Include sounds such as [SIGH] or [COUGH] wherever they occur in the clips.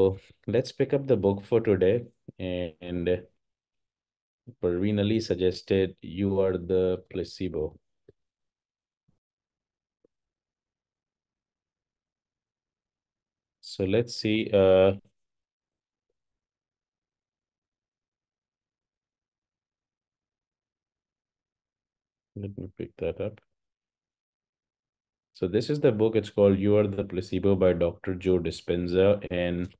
So let's pick up the book for today. And Parveenali suggested You Are the Placebo. So let's see. Uh, let me pick that up. So this is the book. It's called You Are the Placebo by Dr. Joe Dispenza. And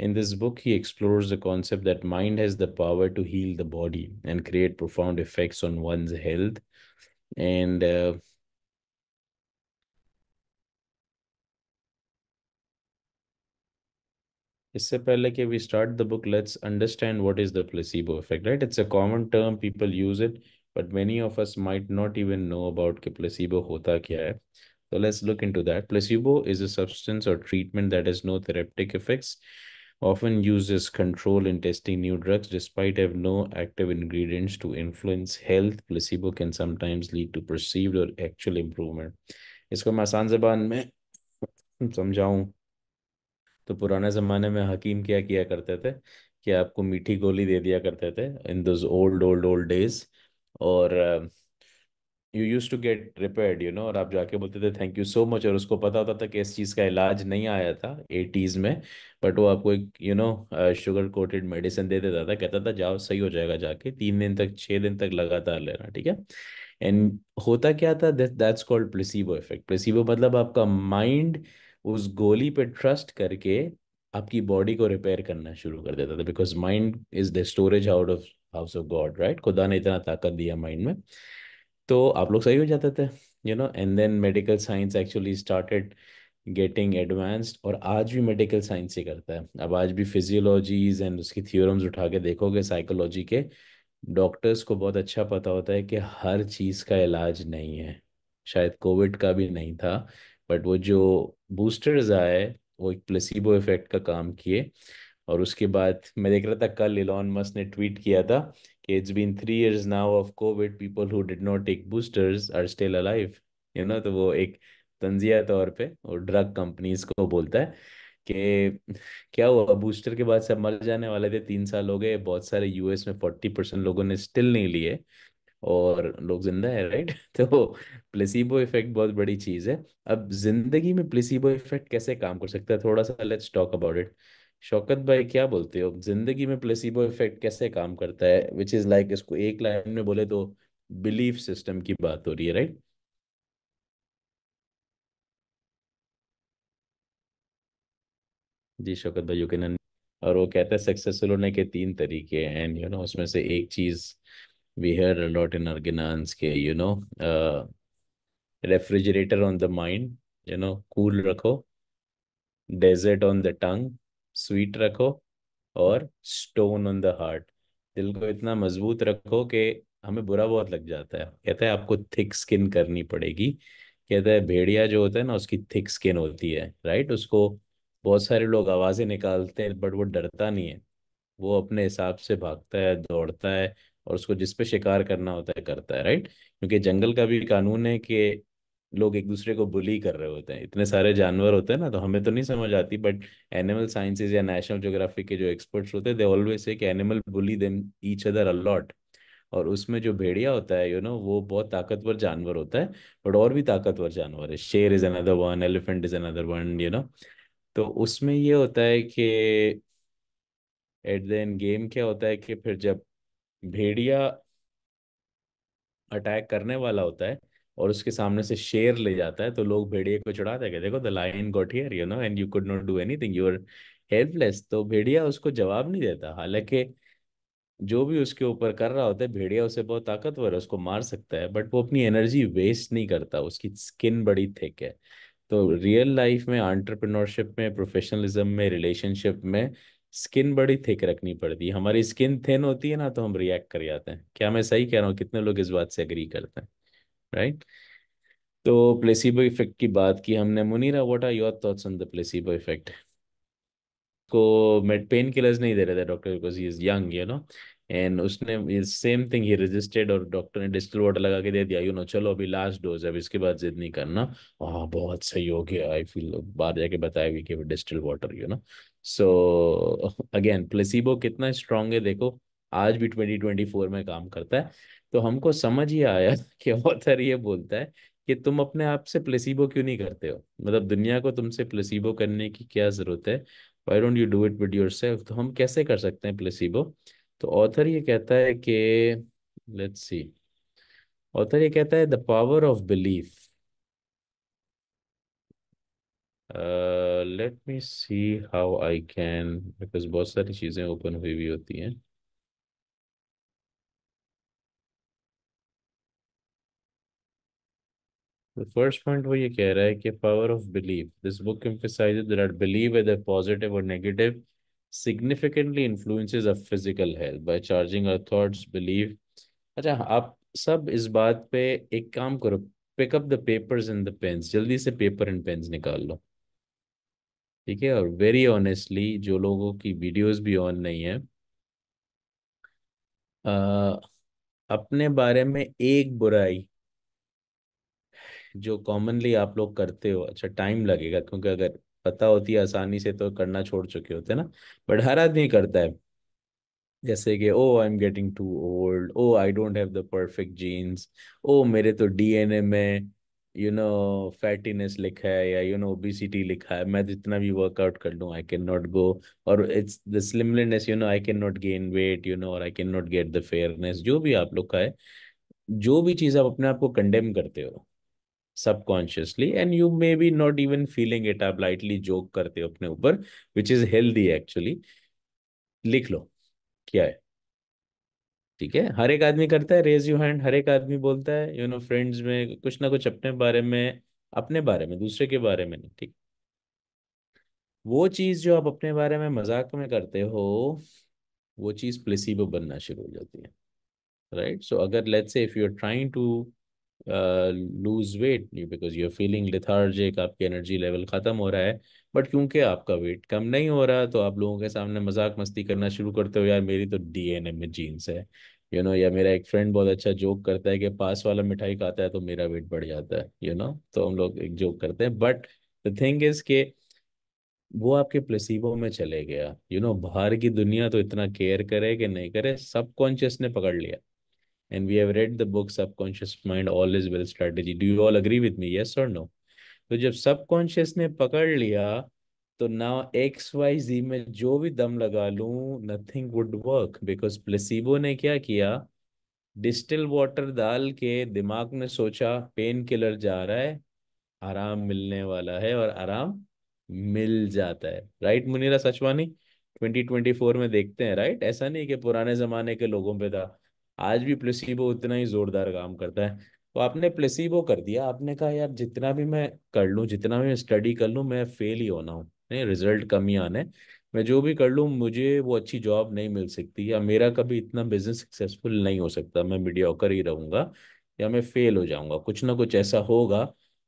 in this book, he explores the concept that mind has the power to heal the body and create profound effects on one's health. And uh, इससे पहले कि we start the book, let's understand what is the placebo effect, right? It's a common term, people use it, but many of us might not even know about कि placebo होता क्या है. So let's look into that. Placebo is a substance or treatment that has no therapeutic effects. often used as control in testing new drugs despite have no active ingredients to influence health placebo can sometimes lead to perceived or actual improvement इसको मैं आसान जबान में समझाऊं तो पुराने ज़माने में हकीम क्या किया करते थे कि आपको मीठी गोली दे दिया करते थे in those old old old days और you used to get repaired you know और आप जाके बोलते थे थैंक यू सो मच और उसको पता होता था कि इस चीज़ का इलाज नहीं आया था एटीज़ में बट वो आपको एक you know sugar coated medicine दे देता था कहता था जाओ सही हो जाएगा जाके तीन दिन तक छः दिन तक लगातार लेना ठीक है एंड होता क्या था that's called placebo effect placebo मतलब आपका माइंड उस गोली पे ट्रस्ट करके आपकी बॉडी को रिपेयर करना शुरू कर देता था because mind is the storage out of house of God right खुदा ने इतना ताकत दिया माइंड में तो आप लोग सही हो जाते थे you know and then medical science actually started getting advanced और आज भी मेडिकल साइंस ही करता है अब आज भी फिजियोलॉजीज एंड उसकी थियोरम्स उठा के देखोगे साइकोलॉजी के डॉक्टर्स को बहुत अच्छा पता होता है कि हर चीज़ का इलाज नहीं है शायद कोविड का भी नहीं था बट वो जो बूस्टर्स आए वो एक प्लेसिबो इफेक्ट का काम किए और उसके बाद मैं देख रहा था कल इलॉन मस्क ने ट्वीट किया था it's been three years now of COVID people who did not take boosters are still alive you know तो वो एक तंजिया तौर पे और ड्रग कंपनीज को बोलता है कि क्या हुआ बूस्टर के बाद सब मर जाने वाले थे तीन साल हो गए बहुत सारे यूएस में फोर्टी परसेंट लोगों ने स्टिल नहीं लिए और लोग जिंदा है राइट [LAUGHS] तो प्लेसिबो इफेक्ट बहुत बड़ी चीज़ है अब जिंदगी में प्लेसिबो इफेक्ट कैसे काम कर सकता है थोड़ा सा let's talk about it Shaukat भाई क्या बोलते हो जिंदगी में प्लेसिबो इफेक्ट कैसे काम करता है विच इज लाइक इसको एक लाइन में बोले तो बिलीफ सिस्टम की बात हो रही है राइट जी शौकत भाई यू कैन और वो कहते हैं सक्सेसफुल होने के तीन तरीके हैं एंड यू नो उसमें से एक चीज we hear a lot in organise के you know refrigerator on the mind you know cool रखो dessert on the tongue sweet रखो और स्टोन ऑन द हार्ट दिल को इतना मजबूत रखो कि हमें बुरा बहुत लग जाता है कहता है आपको थिक स्किन करनी पड़ेगी कहता है भेड़िया जो होता है ना उसकी थिक स्किन होती है राइट उसको बहुत सारे लोग आवाज़ें निकालते हैं बट वो डरता नहीं है वो अपने हिसाब से भागता है दौड़ता है और उसको जिसपे शिकार करना होता है करता है राइट क्योंकि जंगल का भी कानून है कि लोग एक दूसरे को बुली कर रहे होते हैं इतने सारे जानवर होते हैं ना तो हमें तो नहीं समझ आती बट एनिमल साइंसेज या नेशनल ज्योग्राफी के जो एक्सपर्ट्स होते हैं they always say animal bully them each other a lot और उसमें जो भेड़िया होता है यू you नो know, वो बहुत ताकतवर जानवर होता है बट और भी ताकतवर जानवर है शेर is another one elephant is another one you know तो उसमें ये होता है कि एट द एंड गेम क्या होता है कि फिर जब भेड़िया अटैक करने वाला होता है और उसके सामने से शेर ले जाता है तो लोग भेड़िए को चढ़ाते हैं देखो the lion got here you know and you could not do anything you are helpless तो भेड़िया उसको जवाब नहीं देता हालांकि जो भी उसके ऊपर कर रहा होता है भेड़िया उसे बहुत ताकतवर है उसको मार सकता है बट वो अपनी एनर्जी वेस्ट नहीं करता उसकी स्किन बड़ी थिक है तो रियल लाइफ में एंटरप्रेन्योरशिप में प्रोफेशनलिज्म में रिलेशनशिप में स्किन बड़ी थिक रखनी पड़ती है हमारी स्किन थिन होती है ना तो हम रिएक्ट कर जाते हैं क्या मैं सही कह रहा हूँ कितने लोग इस बात से अग्री करते हैं राइट तो प्लेसिबो इफेक्ट की बात की हमने Munira what are your thoughts on the placebo effect को मेड पेन किलर्स नहीं दे रहे थे doctor because he is young you know and उसने सेम थिंग ही रजिस्टर्ड और डॉक्टर ने डिस्टल वाटर लगा के दे दिया यू नो चलो अभी लास्ट डोज अब इसके बाद जिद नहीं करना आ, हाँ, बहुत सही हो गया आई फील बाहर जाके बताया भी कि distilled water you know so again placebo कितना स्ट्रांग है देखो आज भी ट्वेंटी ट्वेंटी फोर में काम करता है तो हमको समझ ही आया [LAUGHS] कि ऑथर ये बोलता है कि तुम अपने आप से प्लेसिबो क्यों नहीं करते हो मतलब दुनिया को तुमसे प्लेसिबो करने की क्या ज़रूरत है why don't you do it with yourself तो हम कैसे कर सकते हैं प्लेसिबो तो ऑथर ये कहता है कि लेट्स सी ऑथर ये कहता है the power of belief let me see how I can because बहुत सारी चीज़ें ओपन हुई हुई होती हैं The first point वो ये कह रहा है कि power of belief. This book emphasizes that belief, whether positive or negative, significantly influences our physical health by charging our thoughts, belief. अच्छा आप सब इस बात पे एक काम करो pick up the papers and the pens. जल्दी से paper and pens निकाल लो ठीक है और वेरी ऑनेस्टली जो लोगों की वीडियोस भी ऑन नहीं है आ, अपने बारे में एक बुराई जो कॉमनली आप लोग करते हो अच्छा टाइम लगेगा क्योंकि अगर पता होती है आसानी से तो करना छोड़ चुके होते ना बट हर आदमी करता है जैसे कि oh I am getting too old oh I don't have the perfect genes oh मेरे तो डीएनए में यू नो फैटीनेस लिखा है या यू नो ओबिसिटी लिखा है मैं जितना तो भी वर्कआउट कर लूँ आई कैन नॉट गो और it's the slimliness you know I can not gain weight you know और I can not get the fairness जो भी आप लोग का है जो भी चीज़ आप अपने आप को कंडेम करते हो subconsciously and you may be not even feeling it आप लाइटली जोक करते हो अपने ऊपर विच इज हेल्दी एक्चुअली लिख लो क्या है ठीक है हर एक आदमी करता है रेज यू हैंड हर एक आदमी बोलता है यू नो फ्रेंड्स में कुछ ना कुछ अपने बारे में अपने बारे में दूसरे के बारे में नहीं ठीक वो चीज जो आप अपने बारे में मजाक में करते हो वो चीज प्लेसिबो बनना शुरू हो जाती है राइट सो अगर let's say if you are trying to lose weight because you are feeling lethargic आपकी एनर्जी लेवल ख़त्म हो रहा है बट क्योंकि आपका वेट कम नहीं हो रहा तो आप लोगों के सामने मजाक मस्ती करना शुरू करते हो यार मेरी तो डी एम में जीन्स है यू you नो know, या मेरा एक फ्रेंड बहुत अच्छा जोक करता है कि पास वाला मिठाई खाता है तो मेरा वेट बढ़ जाता है यू you नो know? तो हम लोग एक जोक करते हैं बट द थिंग इज के वो आपके प्लेसिबो में चले गया यू you नो know, बाहर की दुनिया तो इतना केयर करे कि नहीं करे सब कॉन्शियस ने पकड़ लिया and we have read the book subconscious mind all is well strategy do you all agree with me yes or no तो जब सबकॉन्शियस ने पकड़ लिया तो ना एक्स वाई जी में जो भी दम लगा लू nothing would work because placebo ने क्या किया डिस्टिल वाटर डाल के दिमाग ने सोचा पेन किलर जा रहा है आराम मिलने वाला है और आराम मिल जाता है राइट मुनीरा सचवानी 2024 में देखते हैं राइट ऐसा नहीं कि पुराने जमाने के लोगों पे था आज भी प्लेसिबो उतना ही जोरदार काम करता है तो आपने प्लेसिबो कर दिया आपने कहा यार जितना भी मैं कर लूँ जितना भी मैं स्टडी कर लूँ मैं फेल ही होना हूँ नहीं रिजल्ट कम ही आना है मैं जो भी कर लूँ मुझे वो अच्छी जॉब नहीं मिल सकती या मेरा कभी इतना बिजनेस सक्सेसफुल नहीं हो सकता मैं मीडियाकर ही रहूँगा या मैं फेल हो जाऊँगा कुछ ना कुछ ऐसा होगा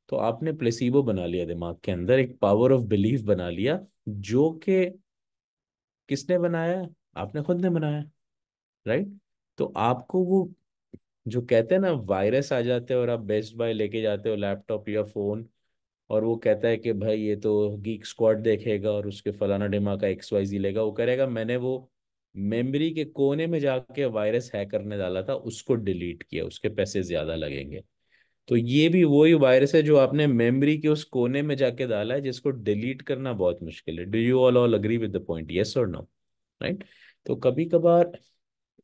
तो आपने प्लेसिबो बना लिया दिमाग के अंदर एक पावर ऑफ बिलीफ बना लिया जो कि किसने बनाया आपने खुद ने बनाया राइट तो आपको वो जो कहते हैं ना वायरस आ जाते हैं और आप बेस्ट बाय लेके जाते हो लैपटॉप या फोन और वो कहता है कि भाई ये तो गीक स्क्वाड देखेगा और उसके फलाना डिमा का एक्स वाई जी लेगा वो करेगा मैंने वो मेमोरी के कोने में जाके वायरस हैक करने डाला था उसको डिलीट किया उसके पैसे ज्यादा लगेंगे तो ये भी वही वायरस है जो आपने मेमोरी के उस कोने में जाके डाला है जिसको डिलीट करना बहुत मुश्किल है do you all all agree with the point yes और नो राइट तो कभी कभार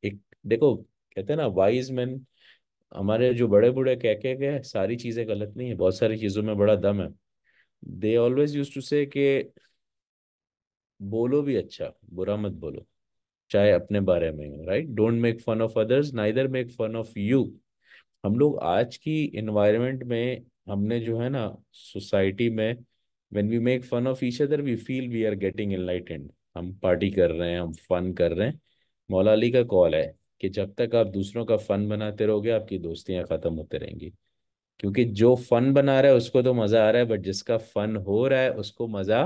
एक देखो कहते हैं ना वाइज मैन हमारे जो बड़े बूढ़े कह के गए सारी चीज़ें गलत नहीं है बहुत सारी चीज़ों में बड़ा दम है दे ऑलवेज यूज टू से बोलो भी अच्छा बुरा मत बोलो चाहे अपने बारे में right don't make fun of others neither make fun of you हम लोग आज की इन्वायरमेंट में हमने जो है ना सोसाइटी में when we make fun of each other we feel we are getting enlightened हम पार्टी कर रहे हैं हम फन कर रहे हैं मौला अली का कॉल है कि जब तक आप दूसरों का फन बनाते रहोगे आपकी दोस्तियां खत्म होते रहेंगी क्योंकि जो फन बना रहा है उसको तो मजा आ रहा है बट जिसका फन हो रहा है उसको मजा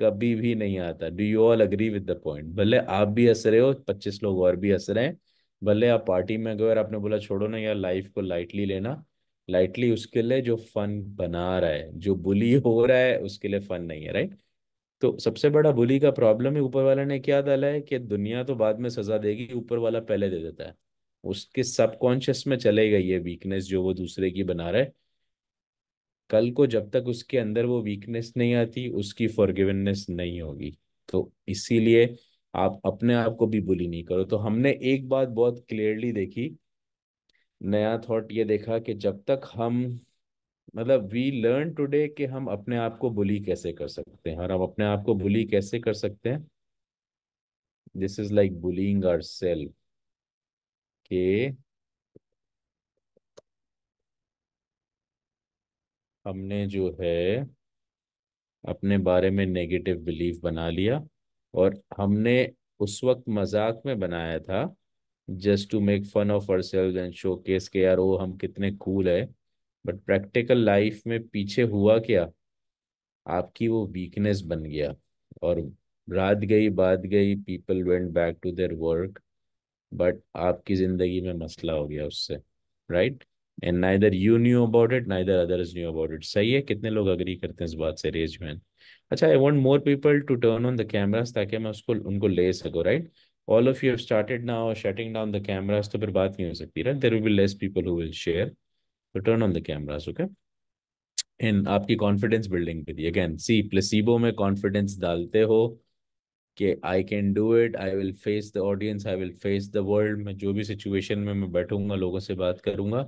कभी भी नहीं आता do you all agree with the point भले आप भी हंस रहे हो पच्चीस लोग और भी हंस रहे हैं भले आप पार्टी में गए और आपने बोला छोड़ो ना यार लाइफ को लाइटली लेना लाइटली उसके लिए जो फन बना रहा है जो बुली हो रहा है उसके लिए फन नहीं है राइट तो सबसे बड़ा बुली का प्रॉब्लम ही ऊपर वाला ने क्या डाला है कि दुनिया तो बाद में सजा देगी ऊपर वाला पहले दे देता है उसके सबकॉन्शियस में चलेगा ये वीकनेस जो वो दूसरे की बना रहा है कल को जब तक उसके अंदर वो वीकनेस नहीं आती उसकी फॉरगिवनेस नहीं होगी तो इसीलिए आप अपने आप को भी बुली नहीं करो तो हमने एक बात बहुत क्लियरली देखी नया थॉट ये देखा कि जब तक हम मतलब वी लर्न टुडे कि हम अपने आप को बुली कैसे कर सकते हैं और हम अपने आप को बुली कैसे कर सकते हैं this is like bullying ourself के हमने जो है अपने बारे में नेगेटिव बिलीव बना लिया और हमने उस वक्त मजाक में बनाया था just to make fun of ourselves and showcase के यार वो हम कितने कूल cool है बट प्रैक्टिकल लाइफ में पीछे हुआ क्या आपकी वो वीकनेस बन गया और रात गई बात गई people went back to their work but आपकी ज़िंदगी में मसला हो गया उससे right and neither you knew about it neither others knew about it सही है कितने लोग अग्री करते हैं इस बात से रेज मैन अच्छा I want more people to turn on the cameras ताकि मैं उसको उनको ले सकूँ right all of you have started now shutting down the cameras तो फिर बात नहीं हो सकती right there will less people who will share तो turn on the cameras, okay इन आपकी कॉन्फिडेंस बिल्डिंग पे लिए अगेन सी प्लेसिबो में कॉन्फिडेंस डालते हो कि I can do it I will face the audience I will face the world में जो भी सिचुएशन में मैं बैठूंगा लोगों से बात करूंगा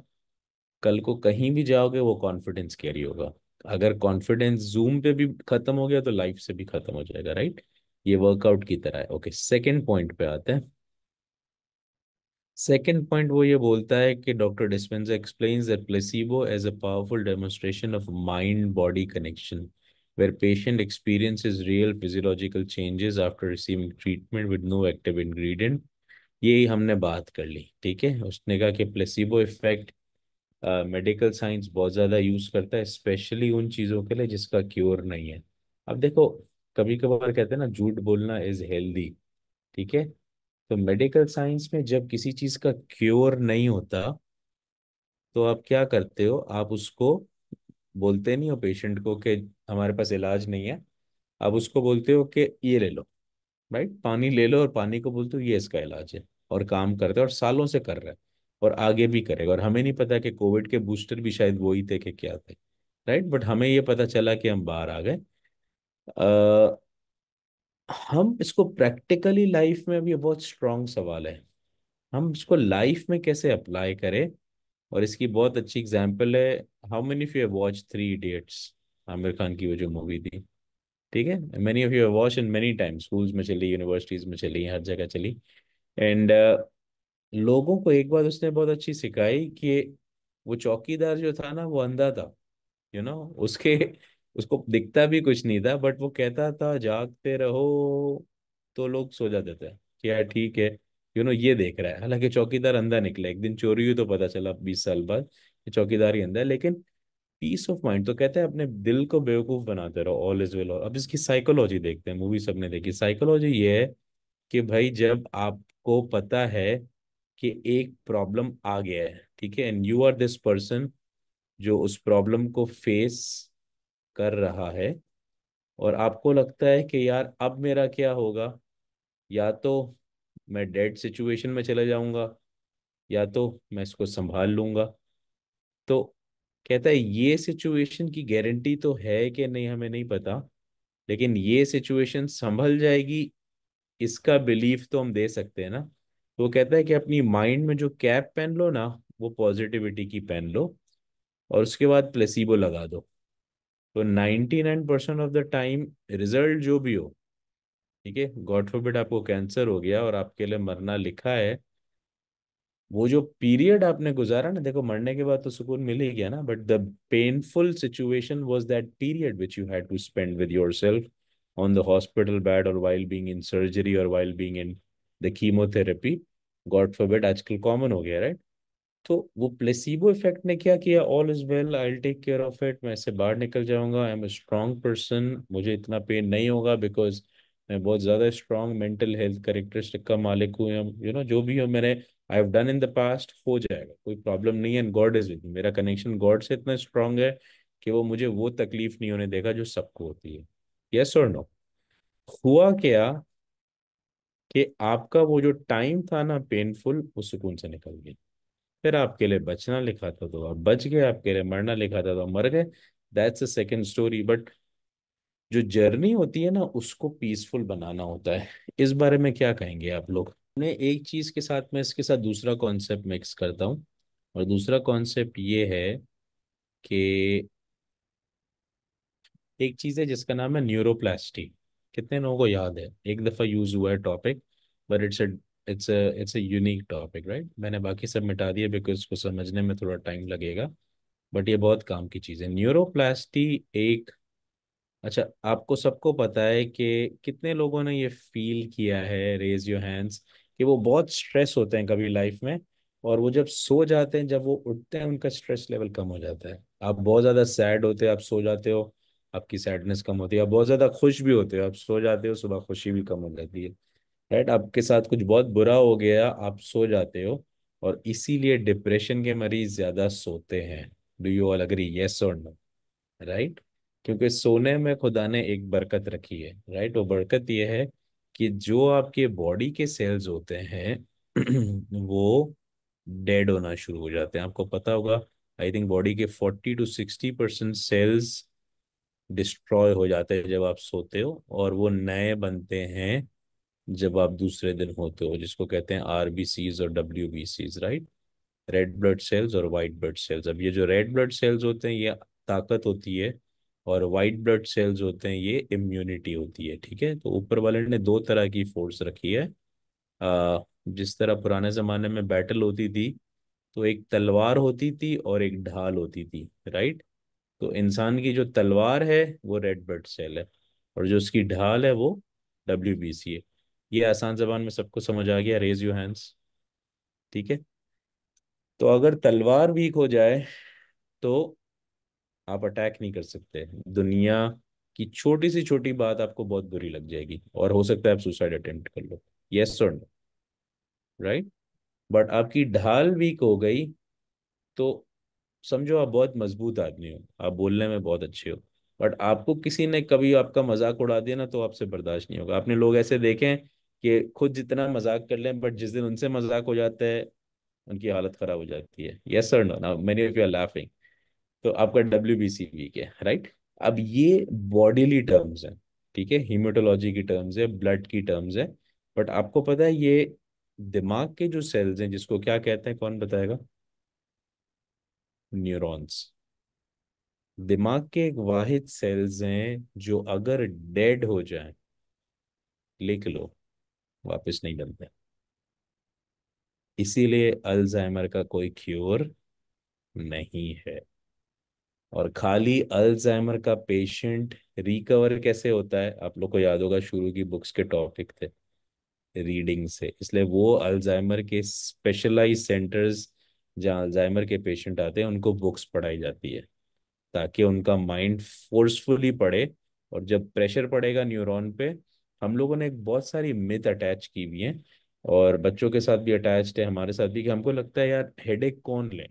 कल को कहीं भी जाओगे वो कॉन्फिडेंस कैरी होगा अगर कॉन्फिडेंस जूम पे भी खत्म हो गया तो लाइफ से भी खत्म हो जाएगा राइट ये वर्कआउट की तरह है ओके सेकेंड पॉइंट पे आते हैं सेकेंड पॉइंट वो ये बोलता है कि doctor dispenser explains that placebo as a powerful demonstration of mind body connection where patient experience is real physiological changes after receiving treatment with no active ingredient यही हमने बात कर ली ठीक है उसने कहा कि प्लेसिबो इफेक्ट मेडिकल साइंस बहुत ज़्यादा यूज़ करता है स्पेशली उन चीज़ों के लिए जिसका क्योर नहीं है अब देखो कभी कभार कहते हैं ना झूठ बोलना इज हेल्दी ठीक है तो मेडिकल साइंस में जब किसी चीज का क्योर नहीं होता तो आप क्या करते हो आप उसको बोलते नहीं हो पेशेंट को कि हमारे पास इलाज नहीं है आप उसको बोलते हो कि ये ले लो राइट पानी ले लो और पानी को बोलते हो ये इसका इलाज है और काम करते हो और सालों से कर रहा है और आगे भी करेगा और हमें नहीं पता कि कोविड के बूस्टर भी शायद वही थे कि क्या थे राइट बट हमें ये पता चला कि हम बाहर आ गए हम इसको प्रैक्टिकली लाइफ में अभी बहुत स्ट्रॉन्ग सवाल है हम इसको लाइफ में कैसे अप्लाई करें और इसकी बहुत अच्छी एग्जाम्पल है how many of you watch Three Idiots Aamir Khan की वो जो मूवी थी ठीक है many of you watch in many time schools में चली यूनिवर्सिटीज में चली हर जगह चली एंड uh, लोगों को एक बार उसने बहुत अच्छी सिखाई कि वो चौकीदार जो था ना वो अंधा था यू you नो know? उसके उसको दिखता भी कुछ नहीं था बट वो कहता था जागते रहो तो लोग सो जाते थे कि यार ठीक है यू नो ये देख रहा है हालांकि चौकीदार अंधा निकला एक दिन चोरी हुई तो पता चला बीस साल बाद चौकीदार ही अंधा लेकिन पीस ऑफ माइंड तो कहते हैं अपने दिल को बेवकूफ बनाते रहो ऑल इज वेल अब इसकी साइकोलॉजी देखते हैं मूवी सबने देखी साइकोलॉजी ये है कि भाई जब आपको पता है कि एक प्रॉब्लम आ गया है ठीक है and you are this person जो उस प्रॉब्लम को फेस कर रहा है और आपको लगता है कि यार अब मेरा क्या होगा या तो मैं डेड सिचुएशन में चला जाऊंगा या तो मैं इसको संभाल लूंगा तो कहता है ये सिचुएशन की गारंटी तो है कि नहीं हमें नहीं पता लेकिन ये सिचुएशन संभल जाएगी इसका बिलीफ तो हम दे सकते हैं ना तो वो कहता है कि अपनी माइंड में जो कैप पहन लो ना वो पॉजिटिविटी की पहन लो और उसके बाद प्लेसिबो लगा दो तो ninety nine percent of the time result जो भी हो ठीक है गॉड फॉरबिड आपको कैंसर हो गया और आपके लिए मरना लिखा है वो जो पीरियड आपने गुजारा ना देखो मरने के बाद तो सुकून मिल ही गया ना but the painful situation was that period which you had to spend with yourself on the hospital bed और वाइल बींग इन सर्जरी और while being in the chemotherapy God forbid आजकल कॉमन हो गया right तो वो placebo effect ने क्या किया all is well I take care of it मैं इससे बाहर निकल जाऊंगा I am a strong person मुझे इतना पेन नहीं होगा बिकॉज मैं बहुत ज़्यादा स्ट्रांग मेंटल हेल्थ करेक्टरिस्टिक का मालिक हूँ या यू नो जो भी हो मैंने I have done in the past हो जाएगा कोई प्रॉब्लम नहीं है एंड गॉड इज विद मेरा कनेक्शन गॉड से इतना स्ट्रांग है कि वो मुझे वो तकलीफ नहीं होने देगा जो सबको होती है यस और नो हुआ क्या कि आपका वो जो टाइम था ना पेनफुल वो सुकून से निकल गया फिर आपके लिए बचना लिखा था तो आप बच गए आपके लिए मरना लिखा था तो मर गए that's a second story but जो जर्नी होती है ना उसको पीसफुल बनाना होता है इस बारे में क्या कहेंगे आप लोग मैं एक चीज़ के साथ मैं इसके साथ दूसरा कॉन्सेप्ट मिक्स करता हूँ और दूसरा कॉन्सेप्ट ये है कि एक चीज़ है जिसका नाम है न्यूरोप्लास्टी कितने लोगों को याद है एक दफ़ा यूज़ हुआ है topic but it's a it's it's a unique topic right मैंने बाकी सब मिटा दिया बिकॉज उसको समझने में थोड़ा टाइम लगेगा बट ये बहुत काम की चीज़ है न्यूरोप्लास्टी एक अच्छा आपको सबको पता है कि कितने लोगों ने ये फील किया है रेज योर हैंड्स कि वो बहुत स्ट्रेस होते हैं कभी लाइफ में और वो जब सो जाते हैं जब वो उठते हैं उनका स्ट्रेस लेवल कम हो जाता है आप बहुत ज़्यादा सैड होते हो आप सो जाते हो आपकी सैडनेस कम होती है आप बहुत ज़्यादा खुश भी होते हो आप सो जाते हो सुबह खुशी भी कम हो जाती है राइट आपके साथ कुछ बहुत बुरा हो गया आप सो जाते हो और इसीलिए डिप्रेशन के मरीज ज्यादा सोते हैं do you all agree yes और नो राइट क्योंकि सोने में खुदा ने एक बरकत रखी है राइट वो बरकत ये है कि जो आपके बॉडी के सेल्स होते हैं [CLEARS THROAT] वो डेड होना शुरू हो जाते हैं आपको पता होगा आई थिंक बॉडी के forty to sixty percent cells destroy हो जाते हैं जब आप सोते हो और वो नए बनते हैं जब आप दूसरे दिन होते हो जिसको कहते हैं आरबीसीज और W right red blood cells और वाइट ब्लड सेल्स अब ये जो रेड ब्लड सेल्स होते हैं ये ताकत होती है और वाइट ब्लड सेल्स होते हैं ये इम्यूनिटी होती है ठीक है तो ऊपर वाले ने दो तरह की फोर्स रखी है आ, जिस तरह पुराने ज़माने में बैटल होती थी तो एक तलवार होती थी और एक ढाल होती थी राइट तो इंसान की जो तलवार है वो रेड ब्लड सेल है और जो उसकी ढाल है वो डब्ल्यू है ये आसान जबान में सबको समझ आ गया रेज यू हैंड्स ठीक है तो अगर तलवार वीक हो जाए तो आप अटैक नहीं कर सकते दुनिया की छोटी सी छोटी बात आपको बहुत बुरी लग जाएगी और हो सकता है आप सुसाइड अटेम्प्ट कर लो यस और नो राइट बट आपकी ढाल वीक हो गई तो समझो आप बहुत मजबूत आदमी हो आप बोलने में बहुत अच्छे हो बट आपको किसी ने कभी आपका मजाक उड़ा दिया ना तो आपसे बर्दाश्त नहीं होगा आपने लोग ऐसे देखे हैं कि खुद जितना मजाक कर लें बट जिस दिन उनसे मजाक हो जाता है उनकी हालत खराब हो जाती है yes sir no now many of you are laughing तो आपका डब्ल्यू बी सी वीक है राइट अब ये बॉडीली टर्म्स हैं ठीक है हीमोटोलॉजी की टर्म्स है ब्लड की टर्म्स है बट आपको पता है ये दिमाग के जो सेल्स हैं जिसको क्या कहते हैं कौन बताएगा न्यूरॉन्स दिमाग के एक वाहिद सेल्स हैं जो अगर डेड हो जाए लिख लो वापस नहीं डलते इसीलिए अल्जाइमर का कोई क्योर नहीं है और खाली अल्जाइमर का पेशेंट रिकवर कैसे होता है आप लोग को याद होगा शुरू की बुक्स के टॉपिक थे रीडिंग से इसलिए वो अल्जाइमर के स्पेशलाइज सेंटर्स जहाँ अल्जाइमर के पेशेंट आते हैं उनको बुक्स पढ़ाई जाती है ताकि उनका माइंड फोर्सफुली पढ़े और जब प्रेशर पड़ेगा न्यूरॉन पे हम लोगों ने एक बहुत सारी मिथ अटैच की हुई है और बच्चों के साथ भी अटैच है हमारे साथ भी कि हमको लगता है यार हेडेक कौन ले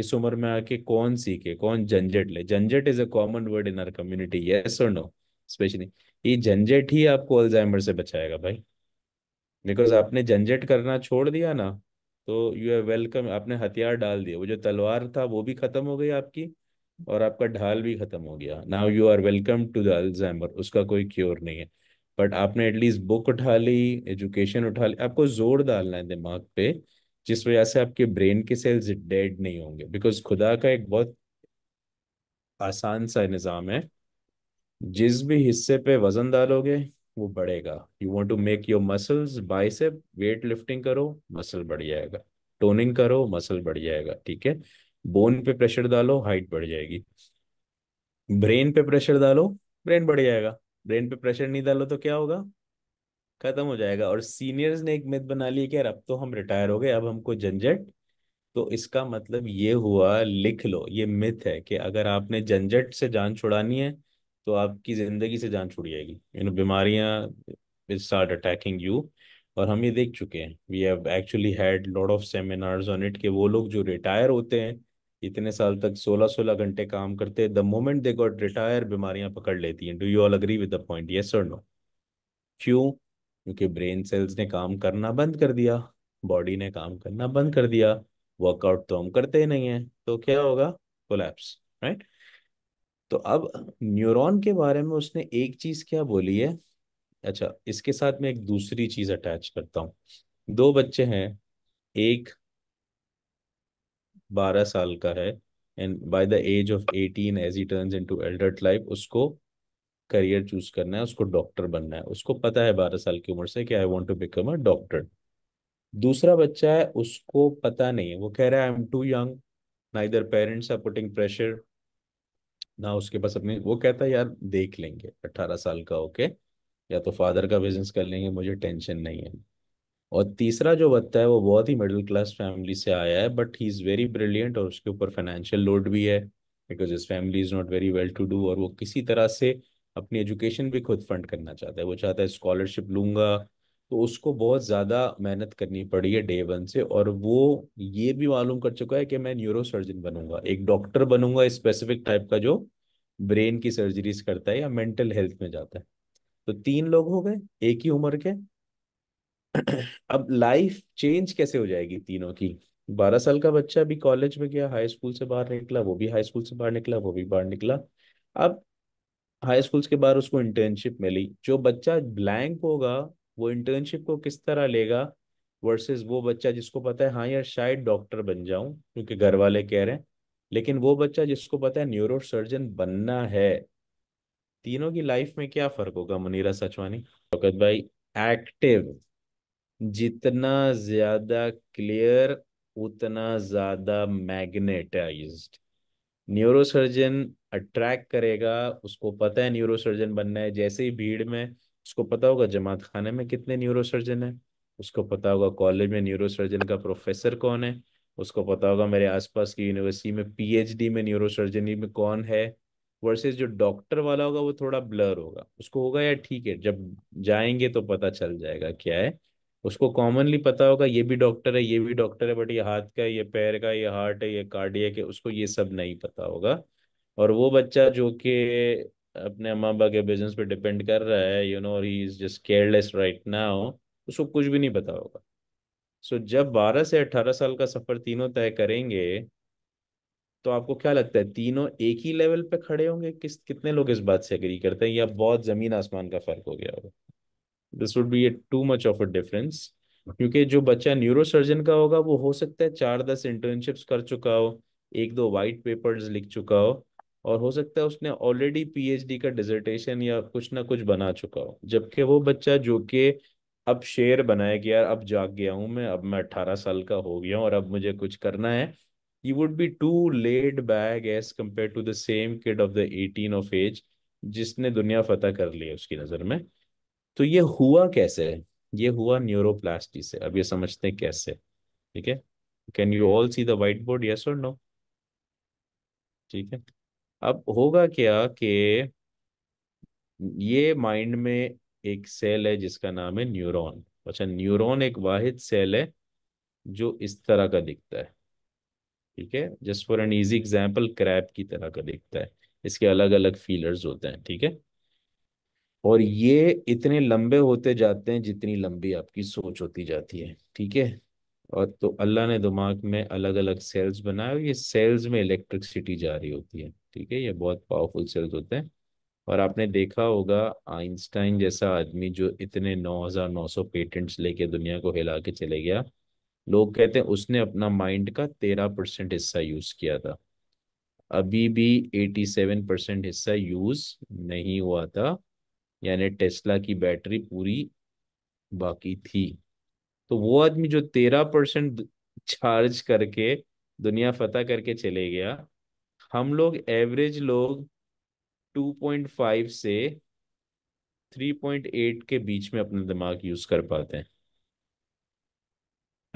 इस उम्र में आके कौन सीखे कौन झंझट ले झंझट is a common word in our community yes और नो स्पेशली ये झंझट ही आपको अल्जाइमर से बचाएगा भाई बिकॉज आपने झंझट करना छोड़ दिया ना तो यू आर वेलकम आपने हथियार डाल दिया वो जो तलवार था वो भी खत्म हो गई आपकी और आपका ढाल भी खत्म हो गया now you are welcome to the Alzheimer उसका कोई क्योर नहीं है बट आपने एटलीस्ट बुक उठा ली एजुकेशन उठा ली आपको जोर डालना है दिमाग पे जिस वजह से आपके ब्रेन के सेल्स डेड नहीं होंगे बिकॉज खुदा का एक बहुत आसान सा निज़ाम है जिस भी हिस्से पे वजन डालोगे वो बढ़ेगा you want to make your muscles bicep weight lifting करो मसल बढ़ जाएगा टोनिंग करो मसल बढ़ जाएगा ठीक है बोन पे प्रेशर डालो हाइट बढ़ जाएगी ब्रेन पे प्रेशर डालो ब्रेन बढ़ जाएगा ब्रेन पे प्रेशर नहीं डालो तो क्या होगा खत्म हो जाएगा और सीनियर्स ने एक मिथ बना ली कि यार अब तो हम रिटायर हो गए अब हमको झंझट तो इसका मतलब ये हुआ लिख लो ये मिथ है कि अगर आपने झंझट से जान छुड़ानी है तो आपकी जिंदगी से जान छुड़ जाएगी यू नो बीमारियां स्टार्ट अटैकिंग यू और हम ये देख चुके हैं we have actually had lot of seminars on it कि वो लोग जो रिटायर होते हैं इतने साल तक 16-16 घंटे काम करते the moment they got retire बीमारियां पकड़ लेती हैं do you all agree with the point yes और नो क्यों क्योंकि ब्रेन सेल्स ने काम करना बंद कर दिया बॉडी ने काम करना बंद कर दिया वर्कआउट तो हम करते ही नहीं है तो क्या होगा कोलैप्स राइट तो अब न्यूरॉन के बारे में उसने एक चीज क्या बोली है अच्छा इसके साथ मैं एक दूसरी चीज अटैच करता हूँ दो बच्चे हैं एक बारह साल का है and by the age of eighteen as he into adult life उसको करियर चूज करना है उसको डॉक्टर बनना है उसको पता है बारह साल की उम्र से कि I want to become a doctor दूसरा बच्चा है उसको पता नहीं है वो कह रहा है आई एम टू यंग ना इधर पेरेंट्स आर पुटिंग प्रेशर ना उसके पास अपनी वो कहता है यार देख लेंगे अट्ठारह साल का होके या तो फादर का बिजनेस कर लेंगे मुझे टेंशन नहीं है और तीसरा जो बच्चा है वो बहुत ही मिडिल क्लास फैमिली से आया है but he is very brilliant और उसके ऊपर फाइनेंशियल लोड भी है because his family is not very well to do और वो किसी तरह से अपनी एजुकेशन भी खुद फंड करना चाहता है वो चाहता है स्कॉलरशिप लूंगा तो उसको बहुत ज़्यादा मेहनत करनी पड़ी है डे वन से और वो ये भी मालूम कर चुका है कि मैं न्यूरो सर्जन बनूंगा एक डॉक्टर बनूंगा स्पेसिफिक टाइप का जो ब्रेन की सर्जरीज करता है या मेंटल हेल्थ में जाता है तो तीन लोग हो गए एक ही उम्र के अब लाइफ चेंज कैसे हो जाएगी तीनों की बारह साल का बच्चा भी कॉलेज में गया हाई स्कूल से बाहर निकला वो भी हाई स्कूल से बाहर निकला वो भी बाहर निकला अब हाई स्कूल के बाहर उसको इंटर्नशिप मिली जो बच्चा ब्लैंक होगा वो इंटर्नशिप को किस तरह लेगा वर्सेस वो बच्चा जिसको पता है हाँ यार शायद डॉक्टर बन जाऊं क्योंकि घर वाले कह रहे हैं लेकिन वो बच्चा जिसको पता है न्यूरो सर्जन बनना है तीनों की लाइफ में क्या फर्क होगा मुनीरा सचवानी शौकत भाई एक्टिव जितना ज्यादा क्लियर उतना ज्यादा मैग्नेटाइज्ड न्यूरोसर्जन अट्रैक्ट करेगा उसको पता है न्यूरोसर्जन बनना है जैसे ही भीड़ में उसको पता होगा जमात खाने में कितने न्यूरोसर्जन है उसको पता होगा कॉलेज में न्यूरोसर्जन का प्रोफेसर कौन है उसको पता होगा मेरे आसपास की यूनिवर्सिटी में पीएचडी में न्यूरोसर्जनी में कौन है वर्सेस जो डॉक्टर वाला होगा वो थोड़ा ब्लर होगा उसको होगा यार ठीक है जब जाएंगे तो पता चल जाएगा क्या है उसको कॉमनली पता होगा ये भी डॉक्टर है ये भी डॉक्टर है बट ये हाथ का ये पैर का ये हार्ट है ये कार्डियक है उसको ये सब नहीं पता होगा और वो बच्चा जो कि अपने अम्मा अबा के बिजनेस पे डिपेंड कर रहा है you know he is just careless right now उसको कुछ भी नहीं पता होगा सो so, जब 12 से 18 साल का सफर तीनों तय करेंगे तो आपको क्या लगता है तीनों एक ही लेवल पे खड़े होंगे किस कितने लोग इस बात से अग्री करते हैं या बहुत जमीन आसमान का फर्क हो गया होगा this would be a too much of a difference क्योंकि जो बच्चा न्यूरोसर्जन का होगा वो हो सकता है चार दस इंटर्नशिप्स कर चुका हो एक दो वाइट पेपर्स लिख चुका हो और हो सकता है उसने ऑलरेडी पीएचडी का डिजर्टेशन या कुछ ना कुछ बना चुका हो जबकि वो बच्चा जो कि अब शेर बनाया गया अब जाग गया हूँ मैं अब मैं अट्ठारह साल का हो गया हूँ और अब मुझे कुछ करना है you would be too laid back as compare to the same kid of the eighteen of age जिसने दुनिया फतेह कर ली है उसकी नज़र में तो ये हुआ कैसे है ये हुआ न्यूरोप्लास्टी से अब ये समझते हैं कैसे ठीक है can you all see the white board yes और नो ठीक है अब होगा क्या कि ये माइंड में एक सेल है जिसका नाम है न्यूरॉन अच्छा न्यूरॉन एक वाहिद सेल है जो इस तरह का दिखता है ठीक है just for an easy example crap की तरह का दिखता है इसके अलग अलग फीलर्स होते हैं ठीक है और ये इतने लंबे होते जाते हैं जितनी लंबी आपकी सोच होती जाती है ठीक है और तो अल्लाह ने दिमाग में अलग अलग सेल्स बनाए और ये सेल्स में इलेक्ट्रिसिटी जा रही होती है ठीक है ये बहुत पावरफुल सेल्स होते हैं और आपने देखा होगा आइंस्टाइन जैसा आदमी जो इतने 9900 पेटेंट्स लेके दुनिया को हिला के चले गया लोग कहते हैं उसने अपना माइंड का तेरह परसेंट हिस्सा यूज किया था अभी भी एटी सेवन परसेंट हिस्सा यूज नहीं हुआ था यानी टेस्ला की बैटरी पूरी बाकी थी तो वो आदमी जो तेरह परसेंट चार्ज करके दुनिया फतेह करके चले गया हम लोग एवरेज लोग 2.5 से 3.8 के बीच में अपना दिमाग यूज कर पाते हैं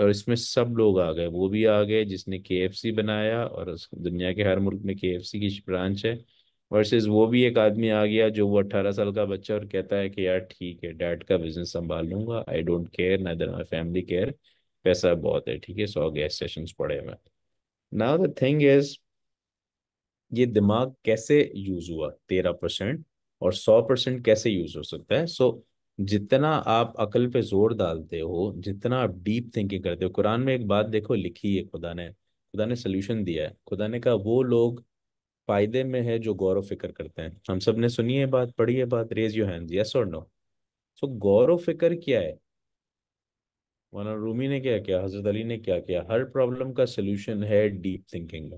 और इसमें सब लोग आ गए वो भी आ गए जिसने के बनाया और दुनिया के हर मुल्क में के की ब्रांच है वर्सेस वो भी एक आदमी आ गया जो वो अट्ठारह साल का बच्चा और कहता है कि यार ठीक है डैड का बिजनेस संभाल लूंगा I don't care neither my family care पैसा बहुत है ठीक है सौ गैस स्टेशन पड़े हुए नाउ द थिंग इज ये दिमाग कैसे यूज हुआ तेरह परसेंट और सौ परसेंट कैसे यूज हो सकता है सो so, जितना आप अकल पे जोर डालते हो जितना आप डीप थिंकिंग करते हो कुरान में एक बात देखो लिखी है खुदा ने खुदा ने सोल्यूशन दिया है खुदा ने कहा वो लोग फायदे में है जो गौरव फिक्र करते हैं हम सब ने सुनी है बात पढ़ी है बात रेज यू हैंड यस और नो सो गौरव फिक्र क्या है मौलाना रूमी ने क्या किया हजरत अली ने क्या किया हर प्रॉब्लम का सोल्यूशन है डीप थिंकिंग का